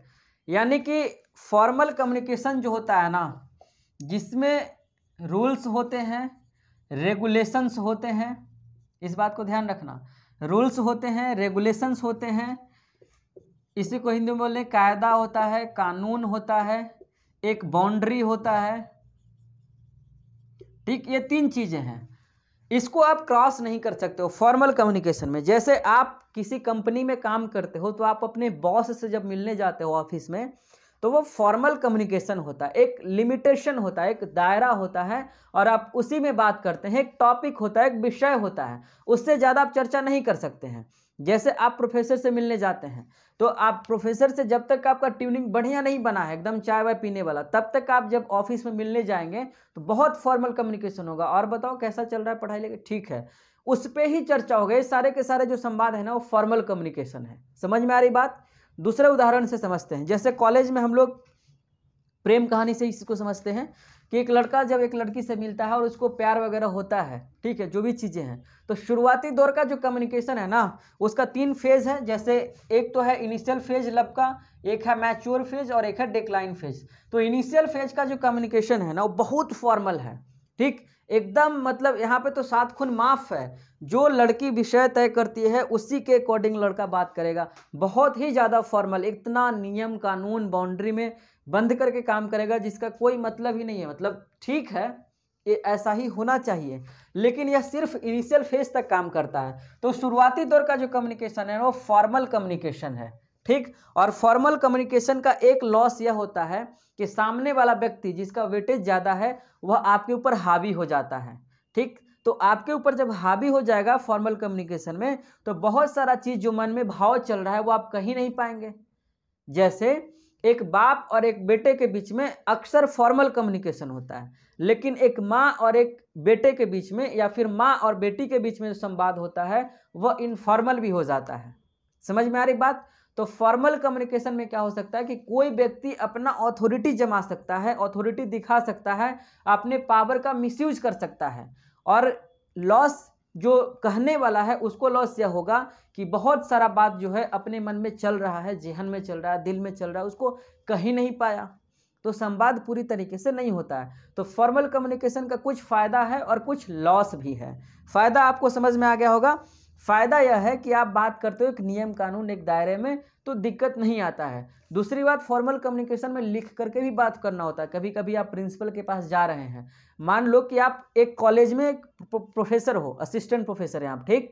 यानी कि फॉर्मल कम्युनिकेशन जो होता है ना जिसमें रूल्स होते हैं रेगुलेशंस होते हैं इस बात को ध्यान रखना रूल्स होते हैं रेगुलेशंस होते हैं इसी को हिंदी में बोलें कायदा होता है कानून होता है एक बाउंड्री होता है ठीक ये तीन चीज़ें हैं इसको आप क्रॉस नहीं कर सकते हो फॉर्मल कम्युनिकेशन में जैसे आप किसी कंपनी में काम करते हो तो आप अपने बॉस से जब मिलने जाते हो ऑफिस में तो वो फॉर्मल कम्युनिकेशन होता है एक लिमिटेशन होता है एक दायरा होता है और आप उसी में बात करते हैं एक टॉपिक होता है एक विषय होता है उससे ज़्यादा आप चर्चा नहीं कर सकते हैं जैसे आप प्रोफेसर से मिलने जाते हैं तो आप प्रोफेसर से जब तक आपका ट्यूनिंग बढ़िया नहीं बना है एकदम चाय वाय पीने वाला तब तक आप जब ऑफिस में मिलने जाएंगे तो बहुत फॉर्मल कम्युनिकेशन होगा और बताओ कैसा चल रहा है पढ़ाई लेके ठीक है उस पर ही चर्चा हो गई सारे के सारे जो संवाद है ना वो फॉर्मल कम्युनिकेशन है समझ में आ रही बात दूसरे उदाहरण से समझते हैं जैसे कॉलेज में हम लोग प्रेम कहानी से इसको समझते हैं कि एक लड़का जब एक लड़की से मिलता है और उसको प्यार वगैरह होता है ठीक है जो भी चीज़ें हैं तो शुरुआती दौर का जो कम्युनिकेशन है ना उसका तीन फेज़ है जैसे एक तो है इनिशियल फेज लव का एक है मैच्योर फेज और एक है डेक्लाइन फेज तो इनिशियल फेज का जो कम्युनिकेशन है ना वो बहुत फॉर्मल है ठीक एकदम मतलब यहाँ पे तो सात खून माफ है जो लड़की विषय तय करती है उसी के अकॉर्डिंग लड़का बात करेगा बहुत ही ज़्यादा फॉर्मल इतना नियम कानून बाउंड्री में बंद करके काम करेगा जिसका कोई मतलब ही नहीं है मतलब ठीक है ये ऐसा ही होना चाहिए लेकिन यह सिर्फ इनिशियल फेज तक काम करता है तो शुरुआती दौर का जो कम्युनिकेशन है वो फॉर्मल कम्युनिकेशन है ठीक और फॉर्मल कम्युनिकेशन का एक लॉस यह होता है कि सामने वाला व्यक्ति जिसका वेटेज ज़्यादा है वह आपके ऊपर हावी हो जाता है ठीक तो आपके ऊपर जब हावी हो जाएगा फॉर्मल कम्युनिकेशन में तो बहुत सारा चीज़ जो मन में भाव चल रहा है वो आप कहीं नहीं पाएंगे जैसे एक बाप और एक बेटे के बीच में अक्सर फॉर्मल कम्युनिकेशन होता है लेकिन एक माँ और एक बेटे के बीच में या फिर माँ और बेटी के बीच में जो संवाद होता है वह इनफॉर्मल भी हो जाता है समझ में आ रही बात तो फॉर्मल कम्युनिकेशन में क्या हो सकता है कि कोई व्यक्ति अपना ऑथोरिटी जमा सकता है ऑथोरिटी दिखा सकता है अपने पावर का मिसयूज कर सकता है और लॉस जो कहने वाला है उसको लॉस यह होगा कि बहुत सारा बात जो है अपने मन में चल रहा है जेहन में चल रहा है दिल में चल रहा है उसको कहीं नहीं पाया तो संवाद पूरी तरीके से नहीं होता है तो फॉर्मल कम्युनिकेशन का कुछ फ़ायदा है और कुछ लॉस भी है फ़ायदा आपको समझ में आ गया होगा फ़ायदा यह है कि आप बात करते हो एक नियम कानून एक दायरे में तो दिक्कत नहीं आता है दूसरी बात फॉर्मल कम्युनिकेशन में लिख करके भी बात करना होता है कभी कभी आप प्रिंसिपल के पास जा रहे हैं मान लो कि आप एक कॉलेज में एक प्रोफेसर हो असिस्टेंट प्रोफेसर हैं आप ठीक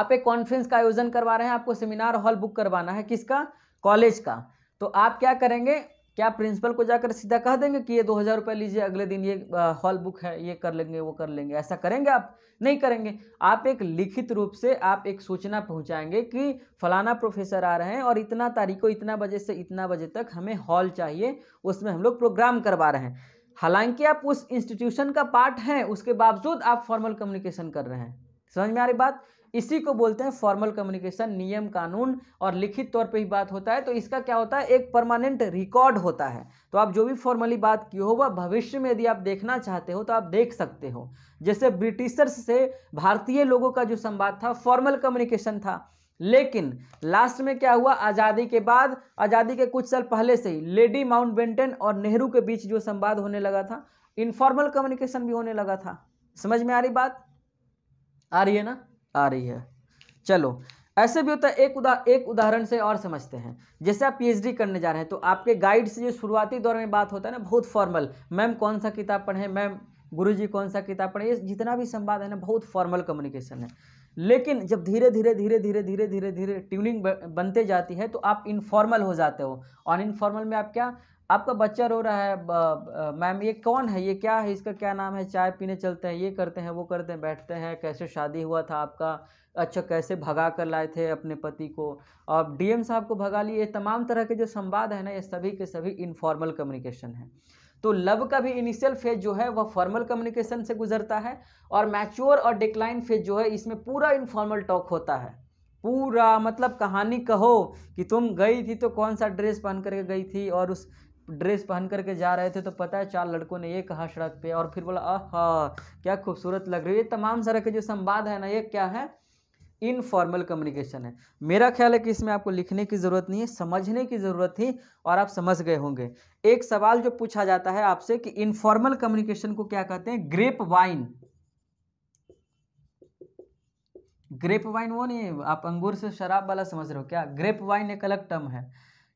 आप एक कॉन्फ्रेंस का आयोजन करवा रहे हैं आपको सेमिनार हॉल बुक करवाना है किसका कॉलेज का तो आप क्या करेंगे क्या प्रिंसिपल को जाकर सीधा कह देंगे कि ये दो हज़ार रुपये लीजिए अगले दिन ये हॉल बुक है ये कर लेंगे वो कर लेंगे ऐसा करेंगे आप नहीं करेंगे आप एक लिखित रूप से आप एक सूचना पहुंचाएंगे कि फलाना प्रोफेसर आ रहे हैं और इतना तारीख को इतना बजे से इतना बजे तक हमें हॉल चाहिए उसमें हम लोग प्रोग्राम करवा रहे हैं हालांकि आप उस इंस्टीट्यूशन का पार्ट हैं उसके बावजूद आप फॉर्मल कम्युनिकेशन कर रहे हैं समझ में आ रही बात इसी को बोलते हैं फॉर्मल कम्युनिकेशन नियम कानून और लिखित तौर पे ही बात होता है तो इसका क्या होता है एक परमानेंट रिकॉर्ड होता है तो आप जो भी फॉर्मली बात की हो वह भविष्य में यदि आप देखना चाहते हो तो आप देख सकते हो जैसे ब्रिटिशर्स से भारतीय लोगों का जो संवाद था फॉर्मल कम्युनिकेशन था लेकिन लास्ट में क्या हुआ आज़ादी के बाद आज़ादी के कुछ साल पहले से ही लेडी माउंट बेंटन और नेहरू के बीच जो संवाद होने लगा था इनफॉर्मल कम्युनिकेशन भी होने लगा था समझ में आ रही बात आ रही है ना आ रही है चलो ऐसे भी होता है एक उदा एक उदाहरण से और समझते हैं जैसे आप पीएचडी करने जा रहे हैं तो आपके गाइड से जो शुरुआती दौर में बात होता है ना बहुत फॉर्मल मैम कौन सा किताब पढ़ें मैम गुरु जी कौन सा किताब पढ़ें ये जितना भी संवाद है ना बहुत फॉर्मल कम्युनिकेशन है लेकिन जब धीरे धीरे धीरे धीरे धीरे धीरे धीरे ट्यूनिंग बनते जाती है तो आप इनफॉर्मल हो जाते हो और इनफॉर्मल में आप क्या आपका बच्चा रो रहा है मैम ये कौन है ये क्या है इसका क्या नाम है चाय पीने चलते हैं ये करते हैं वो करते हैं बैठते हैं कैसे शादी हुआ था आपका अच्छा कैसे भगा कर लाए थे अपने पति को और डीएम साहब को भगा लिए तमाम तरह के जो संवाद है ना ये सभी के सभी इनफॉर्मल कम्युनिकेशन है तो लव का भी इनिशियल फेज जो है वह फॉर्मल कम्युनिकेशन से गुजरता है और मैच्योर और डिक्लाइन फेज जो है इसमें पूरा इनफॉर्मल टॉक होता है पूरा मतलब कहानी कहो कि तुम गई थी तो कौन सा ड्रेस पहन करके गई थी और उस ड्रेस पहन करके जा रहे थे तो पता है चार लड़कों ने ये कहा सड़क पे और फिर बोला अह क्या खूबसूरत लग रही है ये तमाम सारे के जो संवाद है ना ये क्या है इनफॉर्मल कम्युनिकेशन है मेरा ख्याल है कि इसमें आपको लिखने की ज़रूरत नहीं है समझने की ज़रूरत थी और आप समझ गए होंगे एक सवाल जो पूछा जाता है आपसे कि इनफॉर्मल कम्युनिकेशन को क्या कहते हैं ग्रेप वाइन ग्रेप वाइन वो नहीं आप अंगूर से शराब वाला समझ रहे हो क्या ग्रेप वाइन एक अलग टर्म है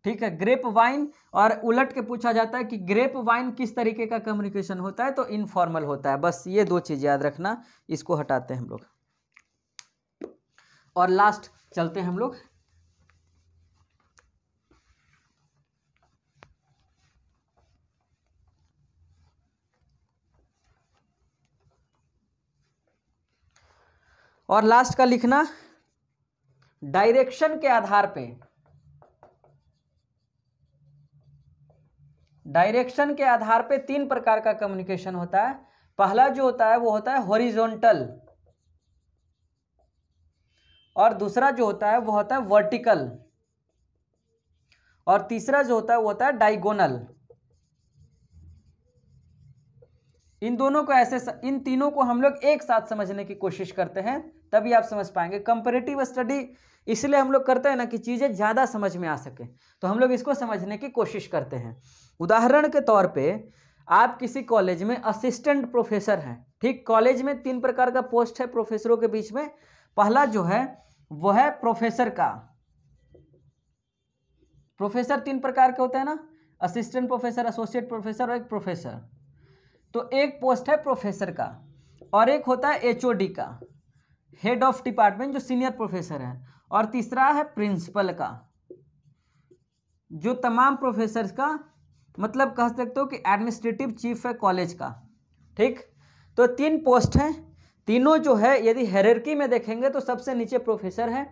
ठीक है ग्रेप वाइन और उलट के पूछा जाता है कि ग्रेप वाइन किस तरीके का कम्युनिकेशन होता है तो इनफॉर्मल होता है बस ये दो चीज़ याद रखना इसको हटाते हैं हम लोग और लास्ट चलते हैं हम लोग और लास्ट का लिखना डायरेक्शन के आधार पे डायरेक्शन के आधार पे तीन प्रकार का कम्युनिकेशन होता है पहला जो होता है वो होता है हॉरिजॉन्टल और दूसरा जो होता है वो होता है वर्टिकल और तीसरा जो होता है वो होता है डाइगोनल इन दोनों को ऐसे इन तीनों को हम लोग एक साथ समझने की कोशिश करते हैं तभी आप समझ पाएंगे कंपेरेटिव स्टडी इसलिए हम लोग करते हैं ना कि चीज़ें ज़्यादा समझ में आ सके तो हम लोग इसको समझने की कोशिश करते हैं उदाहरण के तौर पे आप किसी कॉलेज में असिस्टेंट प्रोफेसर हैं ठीक कॉलेज में तीन प्रकार का पोस्ट है प्रोफेसरों के बीच में पहला जो है वो है प्रोफेसर का प्रोफेसर तीन प्रकार के होते हैं ना असिस्टेंट प्रोफेसर एसोसिएट प्रोफेसर और एक प्रोफेसर तो एक पोस्ट है प्रोफेसर का और एक होता है एच का हेड ऑफ डिपार्टमेंट जो सीनियर प्रोफेसर है और तीसरा है प्रिंसिपल का जो तमाम प्रोफेसर का मतलब कह सकते हो कि एडमिनिस्ट्रेटिव चीफ है कॉलेज का ठीक तो तीन पोस्ट हैं तीनों जो है यदि हेररकी में देखेंगे तो सबसे नीचे प्रोफेसर है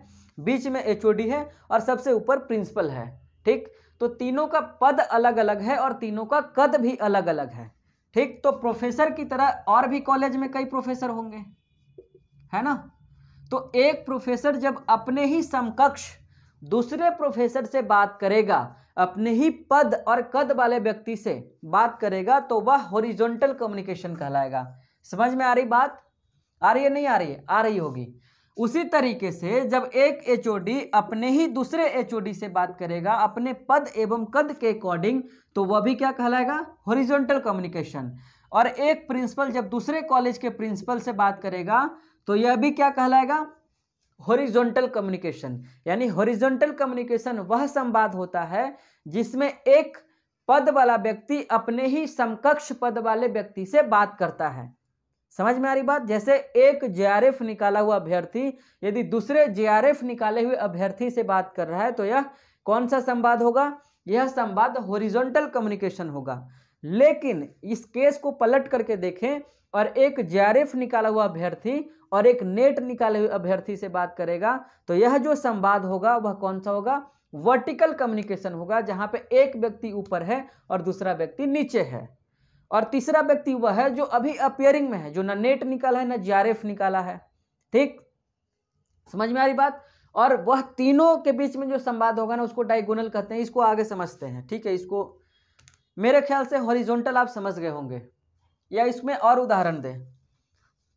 बीच में एच है और सबसे ऊपर प्रिंसिपल है ठीक तो तीनों का पद अलग अलग है और तीनों का कद भी अलग अलग है ठीक तो प्रोफेसर की तरह और भी कॉलेज में कई प्रोफेसर होंगे है ना तो एक प्रोफेसर जब अपने ही समकक्ष दूसरे प्रोफेसर से बात करेगा अपने ही पद और कद वाले व्यक्ति से बात करेगा तो वह हॉरिजॉन्टल कम्युनिकेशन कहलाएगा समझ में आ रही बात आ रही है नहीं आ रही है आ रही होगी उसी तरीके से जब एक एच अपने ही दूसरे एच से बात करेगा अपने पद एवं कद के अकॉर्डिंग तो वह भी क्या कहलाएगा हॉरिजॉन्टल कम्युनिकेशन और एक प्रिंसिपल जब दूसरे कॉलेज के प्रिंसिपल से बात करेगा तो यह भी क्या कहलाएगा हॉरिजॉन्टल कम्युनिकेशन यानी हॉरिजॉन्टल कम्युनिकेशन वह संवाद होता है जिसमें एक पद वाला व्यक्ति अपने ही समकक्ष पद वाले व्यक्ति से बात करता है समझ में आ रही बात जैसे एक जे निकाला हुआ अभ्यर्थी यदि दूसरे जे निकाले हुए अभ्यर्थी से बात कर रहा है तो यह कौन सा संवाद होगा यह संवाद हॉरिजॉन्टल कम्युनिकेशन होगा लेकिन इस केस को पलट करके देखें और एक जे निकाला हुआ अभ्यर्थी और एक नेट निकाले हुए अभ्यर्थी से बात करेगा तो यह जो संवाद होगा वह कौन सा होगा वर्टिकल कम्युनिकेशन होगा जहां पे एक व्यक्ति ऊपर है और दूसरा व्यक्ति नीचे है और तीसरा व्यक्ति वह है जो अभी अपेयरिंग में है जो ना नेट निकाला है ना जी निकाला है ठीक समझ में आ रही बात और वह तीनों के बीच में जो संवाद होगा ना उसको डायगोनल कहते हैं इसको आगे समझते हैं ठीक है इसको मेरे ख्याल से हॉरिजोनटल आप समझ गए होंगे या इसमें और उदाहरण दें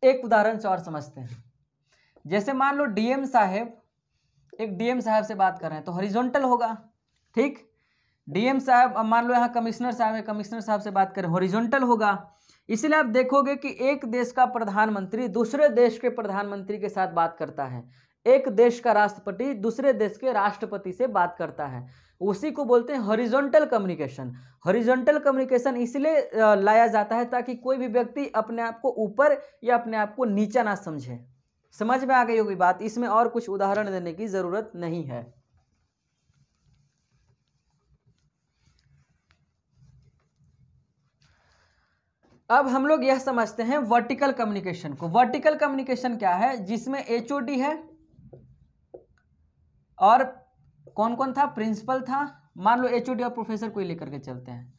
एक उदाहरण से और समझते हैं जैसे मान लो डीएम साहेब एक डीएम साहब से बात कर रहे हैं तो हॉरिजॉन्टल होगा ठीक डीएम साहब अब मान लो यहाँ कमिश्नर साहब है कमिश्नर साहब से बात करें हॉरिजॉन्टल होगा इसलिए आप देखोगे कि एक देश का प्रधानमंत्री दूसरे देश के प्रधानमंत्री के साथ बात करता है एक देश का राष्ट्रपति दूसरे देश के राष्ट्रपति से बात करता है उसी को बोलते हैं हॉरिजॉन्टल कम्युनिकेशन हॉरिजॉन्टल कम्युनिकेशन इसलिए लाया जाता है ताकि कोई भी व्यक्ति अपने आप को ऊपर या अपने आप को नीचा ना समझे समझ में आ गई होगी बात इसमें और कुछ उदाहरण देने की ज़रूरत नहीं है अब हम लोग यह समझते हैं वर्टिकल कम्युनिकेशन को वर्टिकल कम्युनिकेशन क्या है जिसमें एच है और कौन कौन था प्रिंसिपल था मान लो एच और प्रोफेसर को लेकर के चलते हैं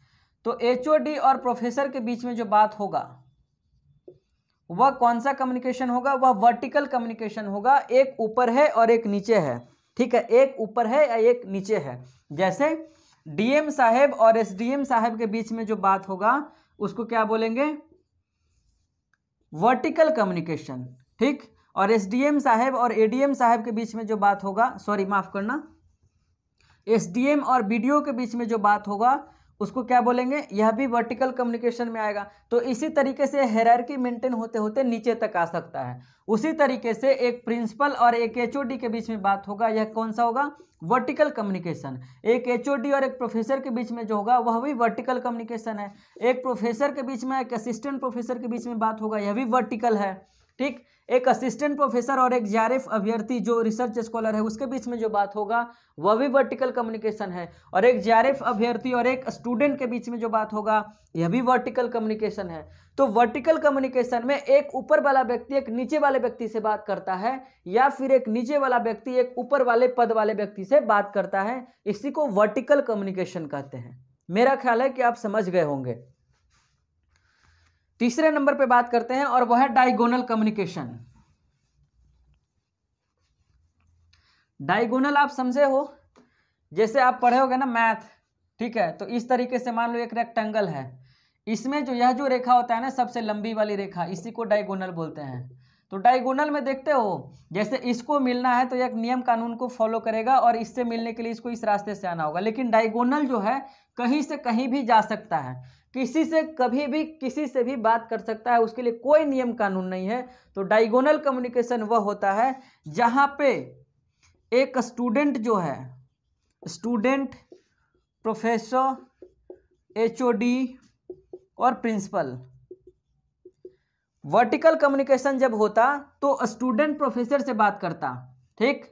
तो एच और प्रोफेसर के बीच में जो बात होगा वह कौन सा कम्युनिकेशन होगा वह वर्टिकल कम्युनिकेशन होगा एक ऊपर है और एक नीचे है ठीक है एक ऊपर है या एक नीचे है जैसे डीएम साहेब और एसडीएम साहेब के बीच में जो बात होगा उसको क्या बोलेंगे वर्टिकल कम्युनिकेशन ठीक और एसडीएम साहब और एडीएम साहब के बीच में जो बात होगा सॉरी माफ़ करना एसडीएम और बीडीओ के बीच में जो बात होगा उसको क्या बोलेंगे यह भी वर्टिकल कम्युनिकेशन में आएगा तो इसी तरीके से हेरारकी मेंटेन होते होते नीचे तक आ सकता है उसी तरीके से एक प्रिंसिपल और एक एचओडी के बीच में बात होगा यह कौन सा होगा वर्टिकल कम्युनिकेशन एक एचओडी और एक प्रोफेसर के बीच में जो होगा वह भी वर्टिकल कम्युनिकेशन है एक प्रोफेसर के बीच में एक असिस्टेंट प्रोफेसर के बीच में बात होगा यह भी वर्टिकल है ठीक एक असिस्टेंट प्रोफेसर और एक जारिफ अभ्यर्थी जो रिसर्च स्कॉलर है उसके बीच में जो बात होगा वह भी वर्टिकल कम्युनिकेशन है और एक जारिफ अभ्यर्थी और एक स्टूडेंट के बीच में जो बात होगा यह भी वर्टिकल कम्युनिकेशन है तो वर्टिकल कम्युनिकेशन में एक ऊपर वाला व्यक्ति एक नीचे वाले व्यक्ति से बात करता है या फिर एक नीचे वाला व्यक्ति एक ऊपर वाले पद वाले व्यक्ति से बात करता है इसी को वर्टिकल कम्युनिकेशन कहते हैं मेरा ख्याल है कि आप समझ गए होंगे तीसरे नंबर पे बात करते हैं और वह है डायगोनल कम्युनिकेशन डायगोनल आप समझे हो जैसे आप पढ़े होगे ना मैथ ठीक है तो इस तरीके से मान लो एक रेक्टेंगल है इसमें जो यह जो रेखा होता है ना सबसे लंबी वाली रेखा इसी को डायगोनल बोलते हैं तो डायगोनल में देखते हो जैसे इसको मिलना है तो एक नियम कानून को फॉलो करेगा और इससे मिलने के लिए इसको इस रास्ते से आना होगा लेकिन डायगोनल जो है कहीं से कहीं भी जा सकता है किसी से कभी भी किसी से भी बात कर सकता है उसके लिए कोई नियम कानून नहीं है तो डाइगोनल कम्युनिकेशन वह होता है जहाँ पे एक स्टूडेंट जो है स्टूडेंट प्रोफेसर एचओडी और प्रिंसिपल वर्टिकल कम्युनिकेशन जब होता तो स्टूडेंट प्रोफेसर से बात करता ठीक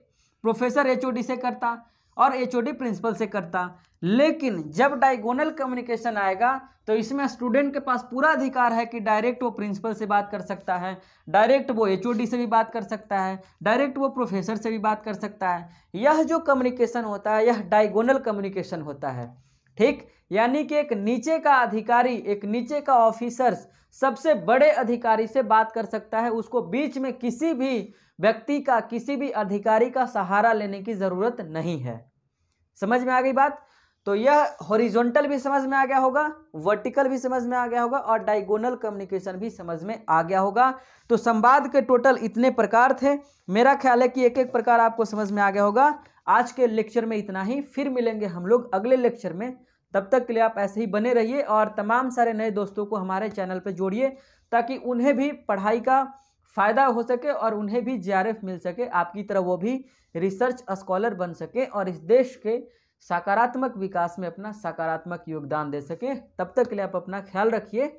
प्रोफेसर एचओडी से करता और एचओडी प्रिंसिपल से करता लेकिन जब डायगोनल कम्युनिकेशन आएगा तो इसमें स्टूडेंट के पास पूरा अधिकार है कि डायरेक्ट वो प्रिंसिपल से बात कर सकता है डायरेक्ट वो एच से भी बात कर सकता है डायरेक्ट वो प्रोफेसर से भी बात कर सकता है यह जो कम्युनिकेशन होता है यह डायगोनल कम्युनिकेशन होता है ठीक यानी कि एक नीचे का अधिकारी एक नीचे का ऑफिसर्स सबसे बड़े अधिकारी से बात कर सकता है उसको बीच में किसी भी व्यक्ति का किसी भी अधिकारी का सहारा लेने की ज़रूरत नहीं है समझ में आ गई बात तो यह हॉरिजॉन्टल भी समझ में आ गया होगा वर्टिकल भी समझ में आ गया होगा और डायगोनल कम्युनिकेशन भी समझ में आ गया होगा तो संवाद के टोटल इतने प्रकार थे मेरा ख्याल है कि एक एक प्रकार आपको समझ में आ गया होगा आज के लेक्चर में इतना ही फिर मिलेंगे हम लोग अगले लेक्चर में तब तक के लिए आप ऐसे ही बने रहिए और तमाम सारे नए दोस्तों को हमारे चैनल पर जोड़िए ताकि उन्हें भी पढ़ाई का फ़ायदा हो सके और उन्हें भी जे मिल सके आपकी तरह वो भी रिसर्च स्कॉलर बन सके और इस देश के सकारात्मक विकास में अपना सकारात्मक योगदान दे सकें तब तक के लिए आप अपना ख्याल रखिए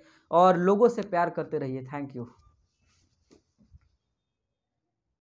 और लोगों से प्यार करते रहिए थैंक यू